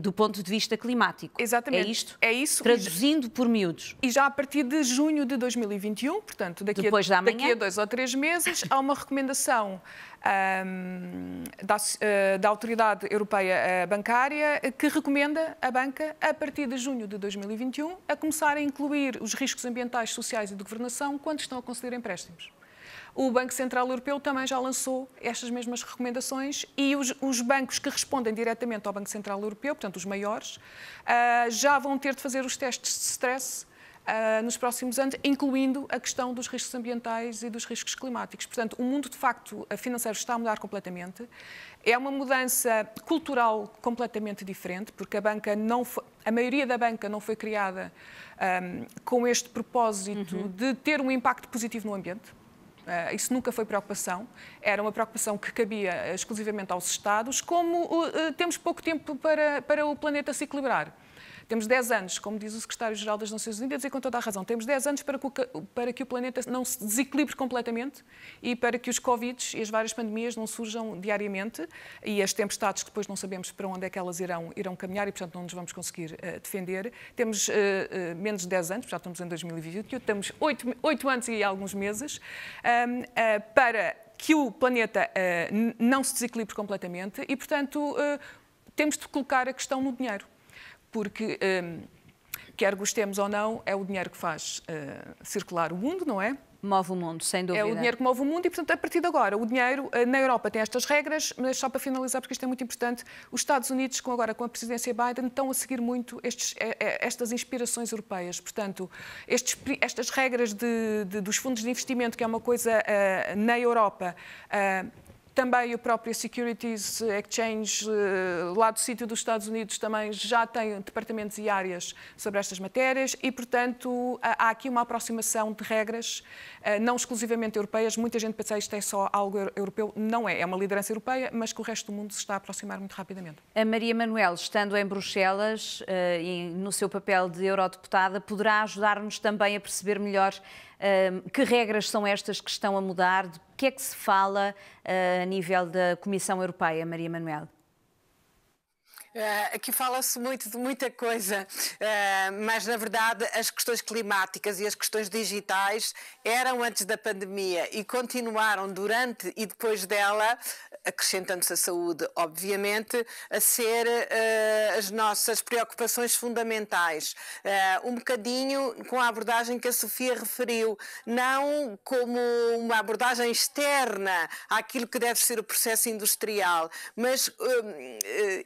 do ponto de vista climático. Exatamente. É isto? É isso. Traduzindo por miúdos. E já a partir de junho de 2021, portanto, daqui, Depois
a, daqui a dois ou três meses, há uma recomendação um, da, eh, da Autoridade Europeia eh, Bancária que recomenda a banca, a partir de junho de 2021, a começar a incluir os riscos ambientais, sociais e de governação quando estão a conceder empréstimos o Banco Central Europeu também já lançou estas mesmas recomendações e os, os bancos que respondem diretamente ao Banco Central Europeu, portanto os maiores, uh, já vão ter de fazer os testes de stress Uh, nos próximos anos, incluindo a questão dos riscos ambientais e dos riscos climáticos. Portanto, o mundo de facto financeiro está a mudar completamente. É uma mudança cultural completamente diferente, porque a banca não foi, a maioria da banca não foi criada um, ah, com este propósito uhum. de ter um impacto positivo no ambiente. Ah, isso nunca foi preocupação, era uma preocupação que cabia exclusivamente aos Estados. Como ah, temos pouco tempo para, para o planeta se equilibrar, temos 10 anos, como diz o secretário-geral das Nações Unidas, e com toda a razão, temos 10 anos para que, o, para que o planeta não se desequilibre completamente e para que os Covid e as várias pandemias não surjam diariamente e as tempestades que depois não sabemos para onde é que elas irão, irão caminhar e, portanto, não nos vamos conseguir uh, defender. Temos uh, uh, menos de 10 anos, já estamos em 2021, temos 8, 8 anos e alguns meses um, ehm, para que o planeta não se desequilibre completamente e, portanto, temos de colocar a questão no dinheiro porque, um, quer gostemos ou não, é o dinheiro que faz uh, circular o mundo, não é? Move o mundo, sem dúvida. É o dinheiro que move o mundo e, portanto, a partir de agora, o dinheiro eh, na Europa tem estas regras, mas só para finalizar, porque isto é muito importante, os Estados Unidos, com agora com a presidência Biden, estão a seguir muito estes, eh, estas inspirações europeias. Portanto, estes, estas regras de, de, dos fundos de investimento, que é uma coisa uh, na Europa, uh, também o próprio Securities Exchange, eh, lá do sítio dos Estados Unidos, também já tem departamentos e áreas sobre estas matérias e, portanto, há aqui uma aproximação de regras, eh, não exclusivamente europeias. Muita gente pensa ah, isto é só algo europeu. Não é. É uma liderança europeia, mas que o resto do mundo se está a aproximar muito rapidamente.
A Maria Manuel, estando em Bruxelas eh, e no seu papel de eurodeputada, poderá ajudar-nos também a perceber melhor que regras são estas que estão a mudar? De que é que se fala ah, a nível da Comissão Europeia, Maria Manuel?
Uh, fala-se muito de muita coisa, uh, mas na verdade as questões climáticas e as questões digitais eram antes da pandemia e continuaram durante e depois dela uh, acrescentando-se a saúde, obviamente, a ser uh, as nossas preocupações fundamentais. Uh, um bocadinho com a abordagem que a Sofia referiu, não como uma abordagem externa àquilo que deve ser o processo industrial, mas uh,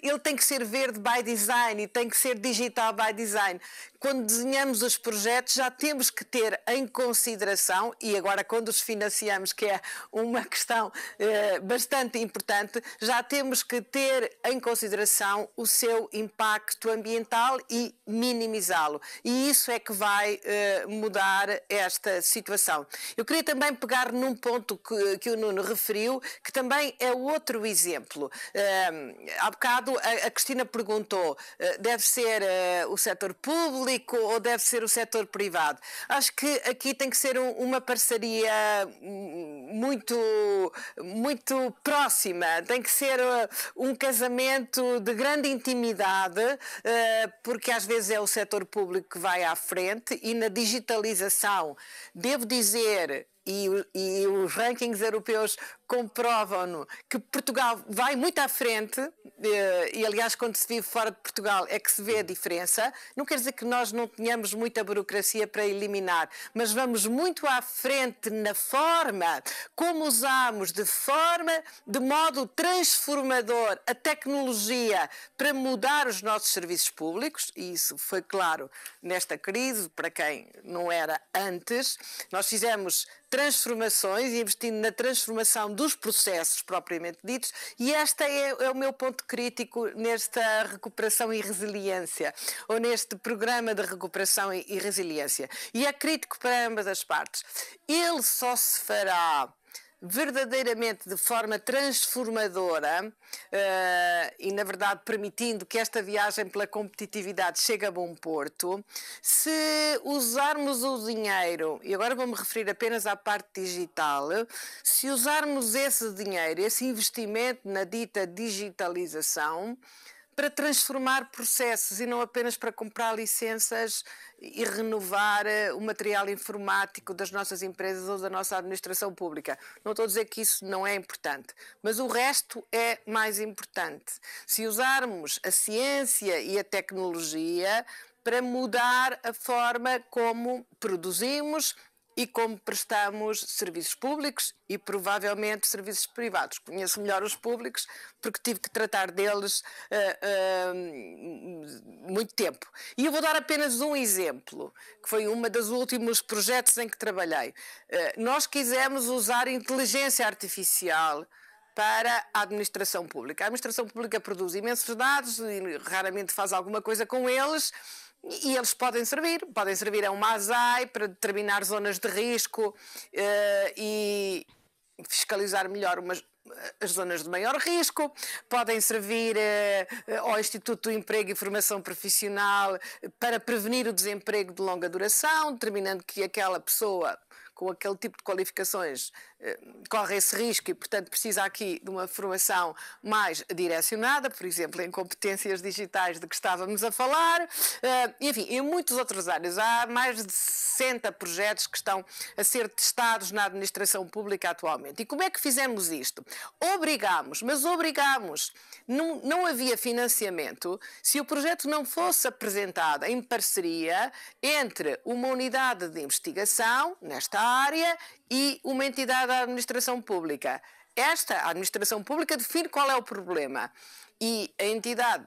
ele tem que ser verde by design e tem que ser digital by design quando desenhamos os projetos, já temos que ter em consideração, e agora quando os financiamos, que é uma questão eh, bastante importante, já temos que ter em consideração o seu impacto ambiental e minimizá-lo. E isso é que vai eh, mudar esta situação. Eu queria também pegar num ponto que, que o Nuno referiu, que também é outro exemplo. Uh, há bocado a, a Cristina perguntou: eh, deve ser eh, o setor público? público ou deve ser o setor privado? Acho que aqui tem que ser um, uma parceria hum, muito, muito próxima, tem que ser uh, um casamento de grande intimidade, uh, porque às vezes é o setor público que vai à frente e na digitalização, devo dizer, e, e, os rankings europeus comprovam-no que Portugal vai muito à frente, eh, e aliás, quando se vive fora de Portugal é que se vê a diferença. Não quer dizer que nós não tenhamos muita burocracia para eliminar, mas vamos muito à frente na forma como usamos de forma, de modo transformador, a tecnologia para mudar os nossos serviços públicos, e isso foi claro nesta crise, para quem não era antes. Nós fizemos transformações e investindo na transformação dos processos propriamente ditos, e este é, é o meu ponto crítico nesta recuperação e resiliência, ou neste programa de recuperação e, e resiliência. E é crítico para ambas as partes. Ele só se fará verdadeiramente de forma transformadora uh, e, na verdade, permitindo que esta viagem pela competitividade chegue a bom porto, se usarmos o dinheiro, e agora vou-me referir apenas à parte digital, se usarmos esse dinheiro, esse investimento na dita digitalização, para transformar processos e não apenas para comprar licenças e renovar eh, o material informático das nossas empresas ou da nossa administração pública. Não estou a dizer que isso não é importante, mas o resto é mais importante. Se usarmos a ciência e a tecnologia para mudar a forma como produzimos, e como prestamos serviços públicos e provavelmente serviços privados. Conheço melhor os públicos porque tive que tratar deles uh, uh, muito tempo. E eu vou dar apenas um exemplo, que foi um dos últimos projetos em que trabalhei. Uh, nós quisemos usar inteligência artificial para a administração pública. A administração pública produz imensos dados e raramente faz alguma coisa com eles e eles podem servir, podem servir a uma ASAI para determinar zonas de risco uh, e fiscalizar melhor umas, as zonas de maior risco, podem servir uh, ao Instituto do Emprego e Formação Profissional para prevenir o desemprego de longa duração, determinando que aquela pessoa com aquele tipo de qualificações corre esse risco e, portanto, precisa aqui de uma formação mais direcionada, por exemplo, em competências digitais de que estávamos a falar, eh, enfim, em muitos outros áreas. Há mais de 60 projetos que estão a ser testados na administração pública atualmente. E como é que fizemos isto? Obrigámos, mas obrigámos. Não, não havia financiamento se o projeto não fosse apresentado em parceria entre uma unidade de investigação nesta área e uma entidade da administração pública. Esta a administração pública define qual é o problema e a entidade,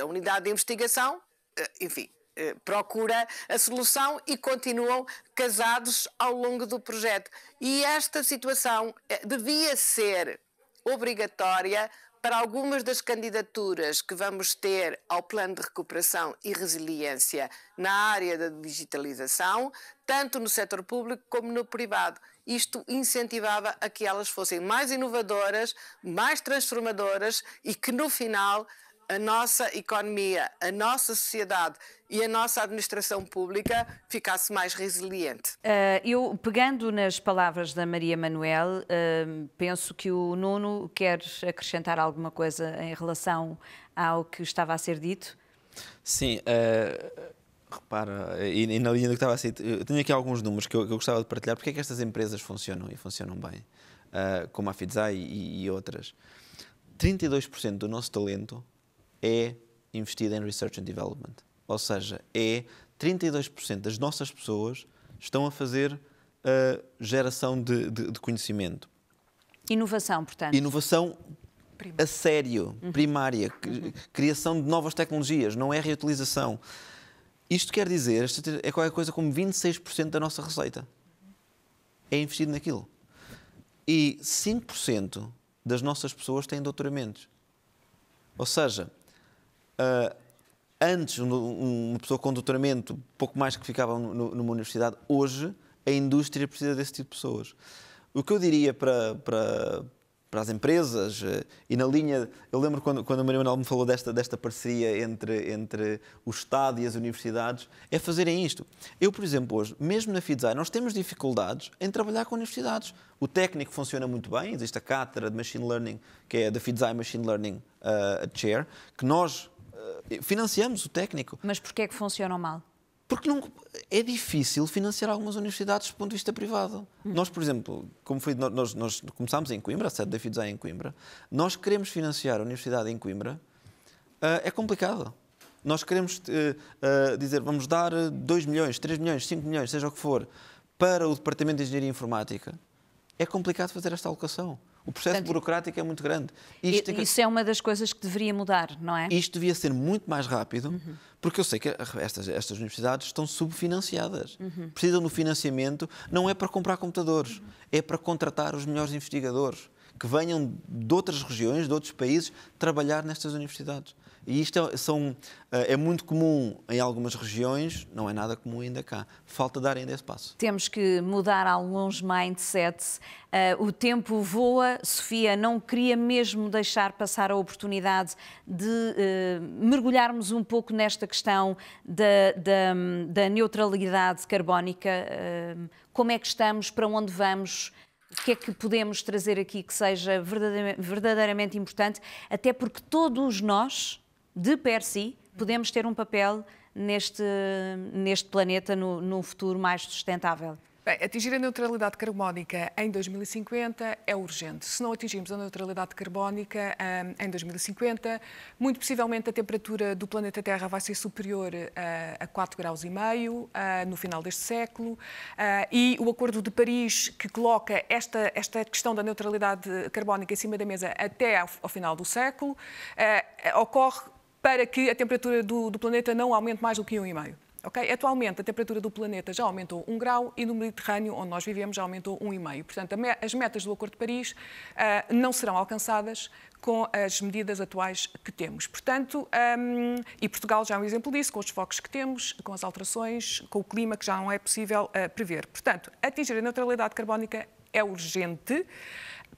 a unidade de investigação, eh, enfim, eh, procura a solução e continuam casados ao longo do projeto. E esta situação eh, devia ser obrigatória para algumas das candidaturas que vamos ter ao Plano de Recuperação e Resiliência na área da digitalização, tanto no setor público como no privado. Isto incentivava a que elas fossem mais inovadoras, mais transformadoras e que no final a nossa economia, a nossa sociedade e a nossa administração pública ficasse mais resiliente.
Uh, eu, pegando nas palavras da Maria Manuel, uh, penso que o Nuno quer acrescentar alguma coisa em relação ao que estava a ser dito.
Sim. Uh repara, e, na linha do que estava a ser, eu tenho aqui alguns números que eu, que eu, gostava de partilhar, porque é que estas empresas funcionam e funcionam bem, uh, como a Fidzai e, e outras. 32% do nosso talento é investida em Research and Development. Ou seja, é 32% das nossas pessoas estão a fazer uh, geração de, de, de, conhecimento.
Inovação, portanto.
Inovação a sério, uhum. primária, uhum. criação de novas tecnologias, não é reutilização. Isto quer dizer, é qualquer coisa como 26% da nossa receita. É investido naquilo. E 5% das nossas pessoas têm doutoramentos. Ou seja, Uh, antes, um, uma pessoa com doutoramento, pouco mais que ficava no, numa universidade, hoje a indústria precisa desse tipo de pessoas. O que eu diria para, para, para as empresas eh, e na linha. Eu lembro quando, quando a Maria Manuel me falou desta, desta parceria entre, entre o Estado e as universidades, é fazerem isto. Eu, por exemplo, hoje, mesmo na FIDESAI, nós temos dificuldades em trabalhar com universidades. O técnico funciona muito bem, existe a cátedra de Machine Learning, que é da FIDESAI Machine Learning uh, Chair, que nós financiamos o técnico.
Mas porquê é que funcionam mal?
Porque não, é difícil financiar algumas universidades do ponto de vista privado. Hum. Nós, por exemplo, como foi, nós, nós começámos em Coimbra, a sede da FIDESAI em Coimbra, nós queremos financiar a universidade em Coimbra, uh, é complicado. Nós queremos uh, uh, dizer, vamos dar 2 milhões, 3 milhões, 5 milhões, seja o que for, para o Departamento de Engenharia Informática. É complicado fazer esta alocação. O processo Portanto, burocrático é muito grande. Isto isso é... é uma das
coisas que deveria mudar, não é? Isto
devia ser muito mais rápido, uhum. porque eu sei que estas, estas universidades estão subfinanciadas. Uhum. Precisam do financiamento, não é para comprar computadores, uhum. é para contratar os melhores investigadores que venham de outras regiões, de outros países, trabalhar nestas universidades. E isto é, são, eh, é, muito comum em algumas regiões, não é nada comum ainda cá. Falta dar ainda esse passo.
Temos que mudar alguns mindsets. Uh, o tempo voa. Sofia, não queria mesmo deixar passar a oportunidade de uh, mergulharmos um pouco nesta questão da, da, da neutralidade carbónica. Uh, como é que estamos, para onde vamos, o que é que podemos trazer aqui que seja verdadeiramente importante, até porque todos nós, de per si, podemos ter um papel neste, neste planeta no, num futuro mais sustentável. Bem, atingir a neutralidade carbónica
em 2050 é urgente. Se não atingirmos a neutralidade carbónica hum, em 2050, muito possivelmente a temperatura do planeta Terra vai ser superior hum, a 4 graus e meio hum, no final deste século e o Acordo de Paris que coloca esta, esta questão da neutralidade carbónica em cima da mesa até ao final do século ocorre para que a temperatura do, do planeta não aumente mais do que 1,5. Ok, Atualmente, a temperatura do planeta já aumentou um grau e no Mediterrâneo, onde nós vivemos, já aumentou um e meio. Portanto, as metas do Acordo de Paris uh, não serão alcançadas com as medidas atuais que temos. Portanto, um, e Portugal já é um exemplo disso, com os focos que temos, com as alterações, com o clima que já não é possível uh, prever. Portanto, atingir a neutralidade carbónica é urgente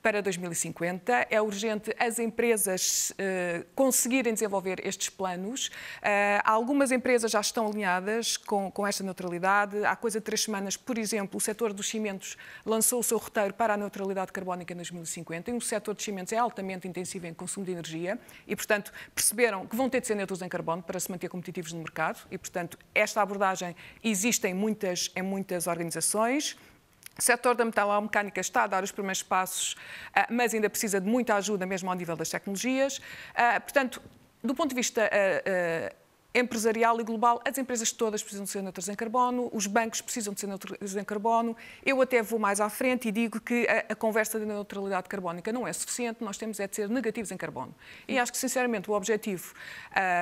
para 2050. É urgente as empresas uh, conseguirem desenvolver estes planos. Uh, algumas empresas já estão alinhadas com, com esta neutralidade. Há coisa de três semanas, por exemplo, o setor dos cimentos lançou o seu roteiro para a neutralidade carbónica em 2050. E o setor dos cimentos é altamente intensivo em consumo de energia e, portanto, perceberam que vão ter de ser neutros em carbono para se manter competitivos no mercado. E, portanto, esta abordagem existe em muitas, em muitas organizações. O setor da metalomecânica está a dar os primeiros passos, ah, mas ainda precisa de muita ajuda, mesmo ao nível das tecnologias. Ah, portanto, do ponto de vista ah, empresarial e global, as empresas todas precisam de ser neutras em carbono, os bancos precisam de ser neutros em carbono. Eu até vou mais à frente e digo que a, a conversa da neutralidade carbónica não é suficiente, nós temos é de ser negativos em carbono. E acho que, sinceramente, o objetivo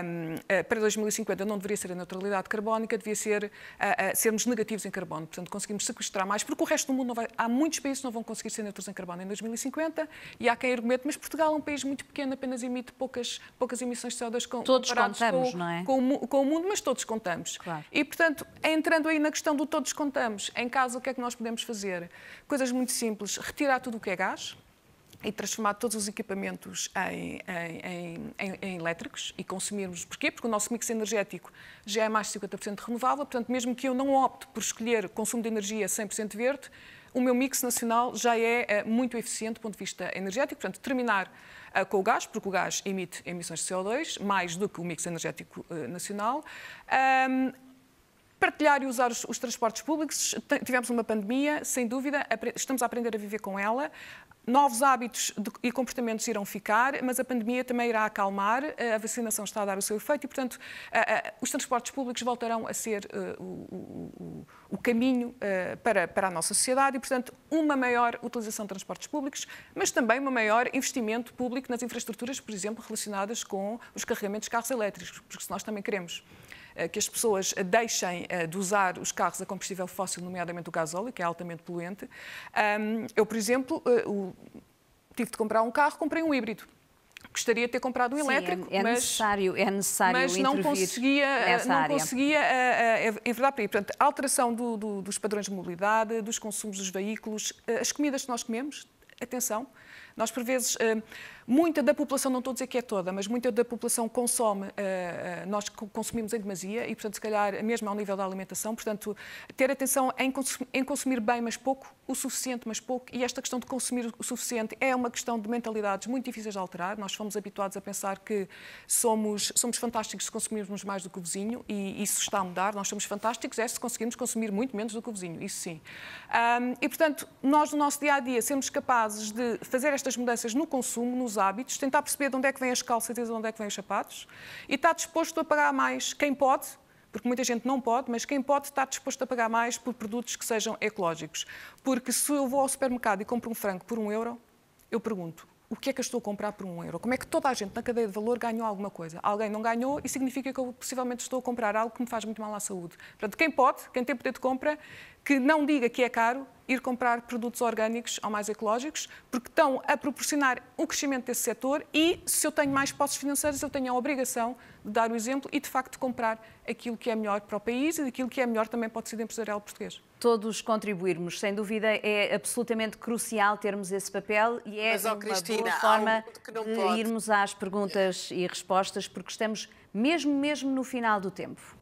um, eh, para 2050 não deveria ser a neutralidade carbónica, devia ser uh, uh, sermos negativos em carbono. Portanto, conseguimos sequestrar mais, porque o resto do mundo, não vai, há muitos países que não vão conseguir ser neutros em carbono em 2050 e há quem argumente, mas Portugal é um país muito pequeno, apenas emite poucas, poucas emissões de CO2 com, Todos contamos, com, não é? Com com o, com o mundo, mas todos contamos. Claro. E, portanto, entrando aí na questão do todos contamos, em casa o que é que nós podemos fazer? Coisas muito simples, retirar tudo o que é gás, e transformar todos os equipamentos em, em, em, em, elétricos e consumirmos. Porquê? Porque o nosso mix energético já é mais de 50% renovável, portanto, mesmo que eu não opte por escolher consumo de energia 100% verde, o meu mix nacional já é eh, muito eficiente do ponto de vista energético, portanto, terminar eh, com o gás, porque o gás emite emissões de CO2, mais do que o mix energético eh, nacional partilhar e usar os, os, transportes públicos. Tivemos uma pandemia, sem dúvida, estamos a aprender a viver com ela. Novos hábitos de, e comportamentos irão ficar, mas a pandemia também irá acalmar, eh, a vacinação está a dar o seu efeito e, portanto, a, eh, a, eh, os transportes públicos voltarão a ser uh, o, o, o, caminho uh, para, para a nossa sociedade e, portanto, uma maior utilização de transportes públicos, mas também um maior investimento público nas infraestruturas, por exemplo, relacionadas com os carregamentos de carros elétricos, porque se nós também queremos eh, que as pessoas deixem eh, de usar os carros a combustível fóssil, nomeadamente o gasóleo, que é altamente poluente. Eu, por exemplo, eh, tive de comprar um carro, comprei um híbrido gostaria de ter comprado um Sim, é elétrico, é, é mas, necessário, é necessário mas não conseguia, não conseguia enverdar é, é para aí. Portanto, alteração do, do, dos padrões de mobilidade, dos consumos dos veículos, as comidas que nós comemos, atenção, nós por vezes Muita da população, não estou a dizer que é toda, mas muita da população consome, eh, eh, nós consumimos em demasia e, portanto, se calhar mesmo ao nível da alimentação, portanto, ter atenção em consumir bem, mas pouco, o suficiente, mas pouco, e esta questão de consumir o suficiente é uma questão de mentalidades muito difíceis de alterar. Nós fomos habituados a pensar que somos, somos fantásticos se consumirmos mais do que o vizinho, e isso está a mudar. Nós somos fantásticos é se conseguirmos consumir muito menos do que o vizinho, isso sim. Um, e, portanto, nós no nosso dia a dia sermos capazes de fazer estas mudanças no consumo, nos hábitos, tentar perceber de onde é que vêm as calças e de onde é que vêm os sapatos, e está disposto a pagar mais quem pode, porque muita gente não pode, mas quem pode está disposto a pagar mais por produtos que sejam ecológicos. Porque se eu vou ao supermercado e compro um frango por um euro, eu pergunto, o que é que eu estou a comprar por um euro? Como é que toda a gente na cadeia de valor ganhou alguma coisa? Alguém não ganhou e significa que eu possivelmente estou a comprar algo que me faz muito mal à saúde. Portanto, quem pode, quem tem poder de compra, que não diga que é caro ir comprar produtos orgânicos ou mais ecológicos, porque estão a proporcionar o crescimento desse setor e, se eu tenho mais posses financeiros, eu tenho a obrigação de dar o exemplo e, de facto, comprar aquilo que é melhor para o país e aquilo
que é melhor também para o tecido empresarial português. Todos contribuirmos, sem dúvida, é absolutamente crucial termos esse papel e é Mas, uma Cristina, boa forma de irmos às perguntas e respostas, porque estamos mesmo, mesmo no final do tempo.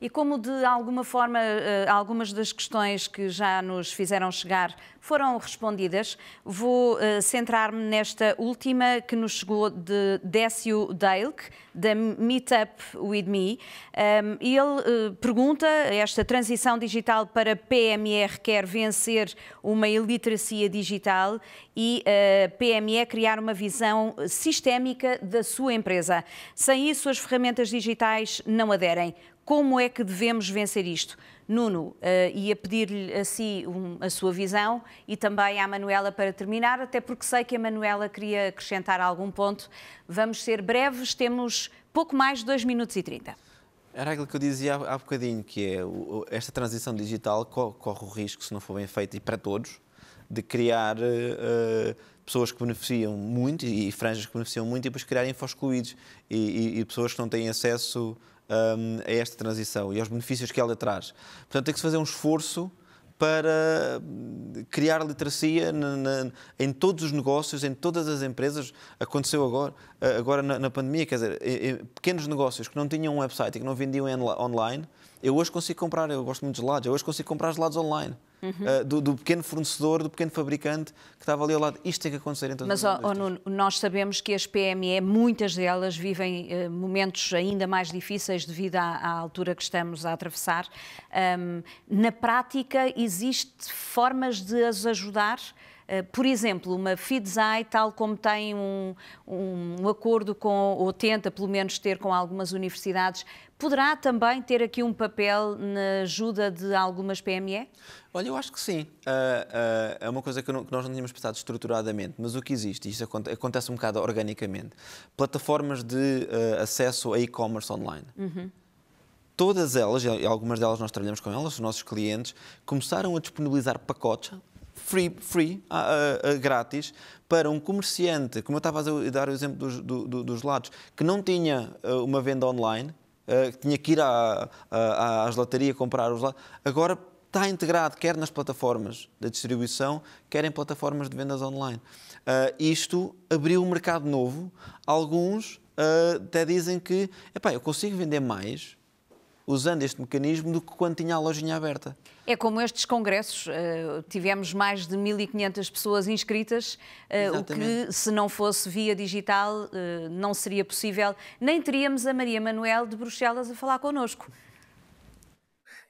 e como de alguma forma eh, algumas das questões que já nos fizeram chegar foram respondidas, vou eh, centrar-me nesta última que nos chegou de Décio Dalek, da Meetup With Me. Ele eh, pergunta: esta transição digital para PME requer vencer uma iliteracia digital e a PME criar uma visão sistémica da sua empresa. Sem isso, as ferramentas digitais não aderem. Como é que devemos vencer isto? Nuno, uh, ia pedir-lhe assim um, a sua visão e também à Manuela para terminar, até porque sei que a Manuela queria acrescentar algum ponto. Vamos ser breves, temos pouco mais de 2 minutos e 30.
Era aquilo que eu dizia há, há bocadinho, que é o, esta transição digital co corre o risco, se não for bem feita, e para todos, de criar uh, pessoas que beneficiam muito e, e franjas que beneficiam muito e depois criar info-excluídos e, e, e pessoas que não têm acesso um, a esta transição e aos benefícios que ela traz. Portanto, tem que se fazer um esforço para hum, criar literacia na, na, em todos os negócios, em todas as empresas. Aconteceu agora, agora na, na pandemia, quer dizer, pequenos negócios que não tinham um website e que não vendiam online, eu hoje consigo comprar, eu gosto muito de gelados, eu hoje consigo comprar gelados online. Uhum. Uh, do, do, pequeno fornecedor, do pequeno fabricante que estava ali ao lado. Isto tem que acontecer em todo Mas, oh,
Nuno, nós sabemos que as PME, muitas delas, vivem uh, momentos ainda mais difíceis devido à, à altura que estamos a atravessar. Um, na prática, existe formas de as ajudar? Eh, por exemplo, uma FIDSAI, tal como tem um, um acordo com, ou tenta pelo menos ter com algumas universidades, poderá também ter aqui um papel na ajuda de algumas PME?
Olha, eu acho que sim. Uh, uh, é uma coisa que, não, que, nós não tínhamos pensado estruturadamente, mas o que existe, isto acontece um bocado organicamente, plataformas de uh, acesso a e-commerce online. Uhum todas elas, e algumas delas nós trabalhamos com elas, os nossos clientes, começaram a disponibilizar pacotes free, free uh, uh, grátis, para um comerciante, como eu estava a dar o exemplo dos, do, dos lados, que não tinha uma venda online, que tinha que ir à, à, à gelataria comprar os lados, agora está integrado quer nas plataformas da distribuição, quer em plataformas de vendas online. Uh, isto abriu um mercado novo. Alguns uh, até dizem que eu consigo vender mais usando este mecanismo do que quando tinha a lojinha aberta.
É como estes congressos, uh, tivemos mais de 1.500 pessoas inscritas, uh, o que se não fosse via digital uh, não seria possível, nem teríamos a Maria Manuel de Bruxelas a falar connosco.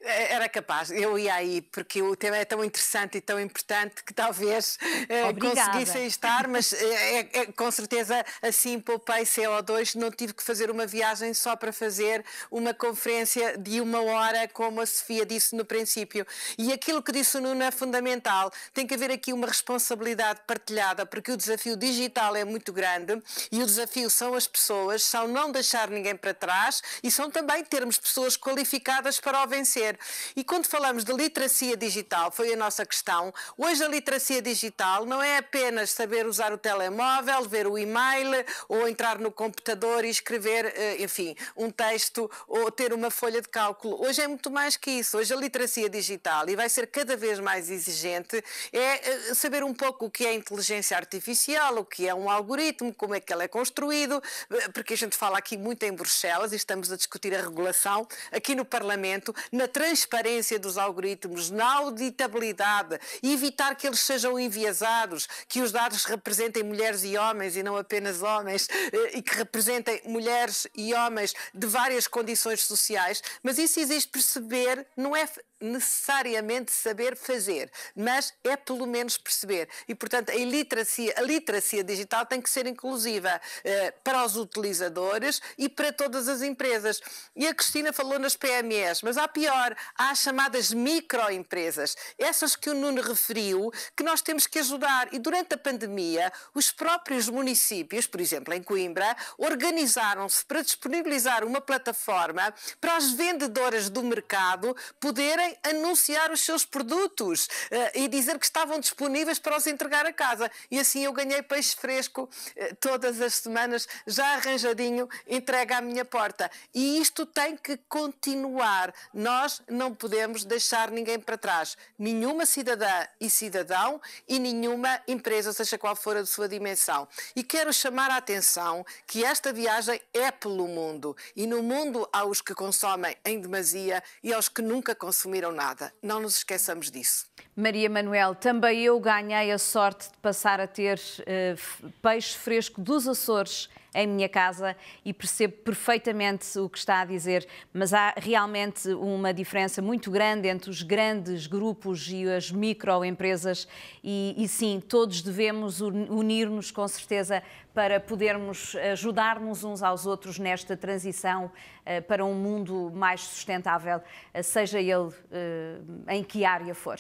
Eh, era capaz, eu ia aí, porque o tema é tão interessante e tão importante que talvez eh, conseguissem estar, mas eh, eh, eh, com certeza assim poupei CO2, não tive que fazer uma viagem só para fazer uma conferência de uma hora, como a Sofia disse no princípio. E aquilo que disse o Nuno é fundamental, tem que haver aqui uma responsabilidade partilhada, porque o desafio digital é muito grande e o desafio são as pessoas, são não deixar ninguém para trás e são também termos pessoas qualificadas para o vencer. E quando falamos de literacia digital, foi a nossa questão, hoje a literacia digital não é apenas saber usar o telemóvel, ver o e-mail ou entrar no computador e escrever, eh, enfim, um texto ou ter uma folha de cálculo. Hoje é muito mais que isso. Hoje a literacia digital, e vai ser cada vez mais exigente, é eh, saber um pouco o que é inteligência artificial, o que é um algoritmo, como é que ele é construído, eh, porque a gente fala aqui muito em Bruxelas e estamos a discutir a regulação aqui no Parlamento, na transparência dos algoritmos, na auditabilidade, evitar que eles sejam enviesados, que os dados representem mulheres e homens e não apenas homens, eh, e que representem mulheres e homens de várias condições sociais, mas isso exige perceber, não é necessariamente saber fazer, mas é pelo menos perceber. E, portanto, a literacia, a literacia digital tem que ser inclusiva eh, para os utilizadores e para todas as empresas. E a Cristina falou nas PMEs, mas há pior, há as chamadas microempresas, essas que o Nuno referiu, que nós temos que ajudar. E durante a pandemia, os próprios municípios, por exemplo, em Coimbra, organizaram-se para disponibilizar uma plataforma para as vendedoras do mercado poderem também anunciar os seus produtos uh, e dizer que estavam disponíveis para os entregar a casa. E assim eu ganhei peixe fresco uh, todas as semanas, já arranjadinho, entregue à minha porta. E isto tem que continuar. Nós não podemos deixar ninguém para trás. Nenhuma cidadã e cidadão e nenhuma empresa, seja qual for a sua dimensão. E quero chamar a atenção que esta viagem é pelo mundo. E no mundo há os que consomem em demasia e aos que nunca consumiram comeram nada. Não nos esqueçamos disso.
Maria Manuel, também eu ganhei a sorte de passar a ter uh, peixe fresco dos Açores em minha casa e percebo perfeitamente o que está a dizer, mas há realmente uma diferença muito grande entre os grandes grupos e as microempresas e, e sim, todos devemos unir-nos com certeza para podermos ajudar-nos uns aos outros nesta transição eh, para um mundo mais sustentável, eh, seja ele eh, em que área for.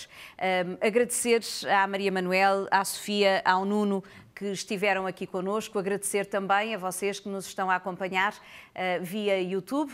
Agradecer à Maria Manuel, à Sofia, ao Nuno que estiveram aqui conosco. Agradecer também a vocês que nos estão a acompanhar uh, via YouTube.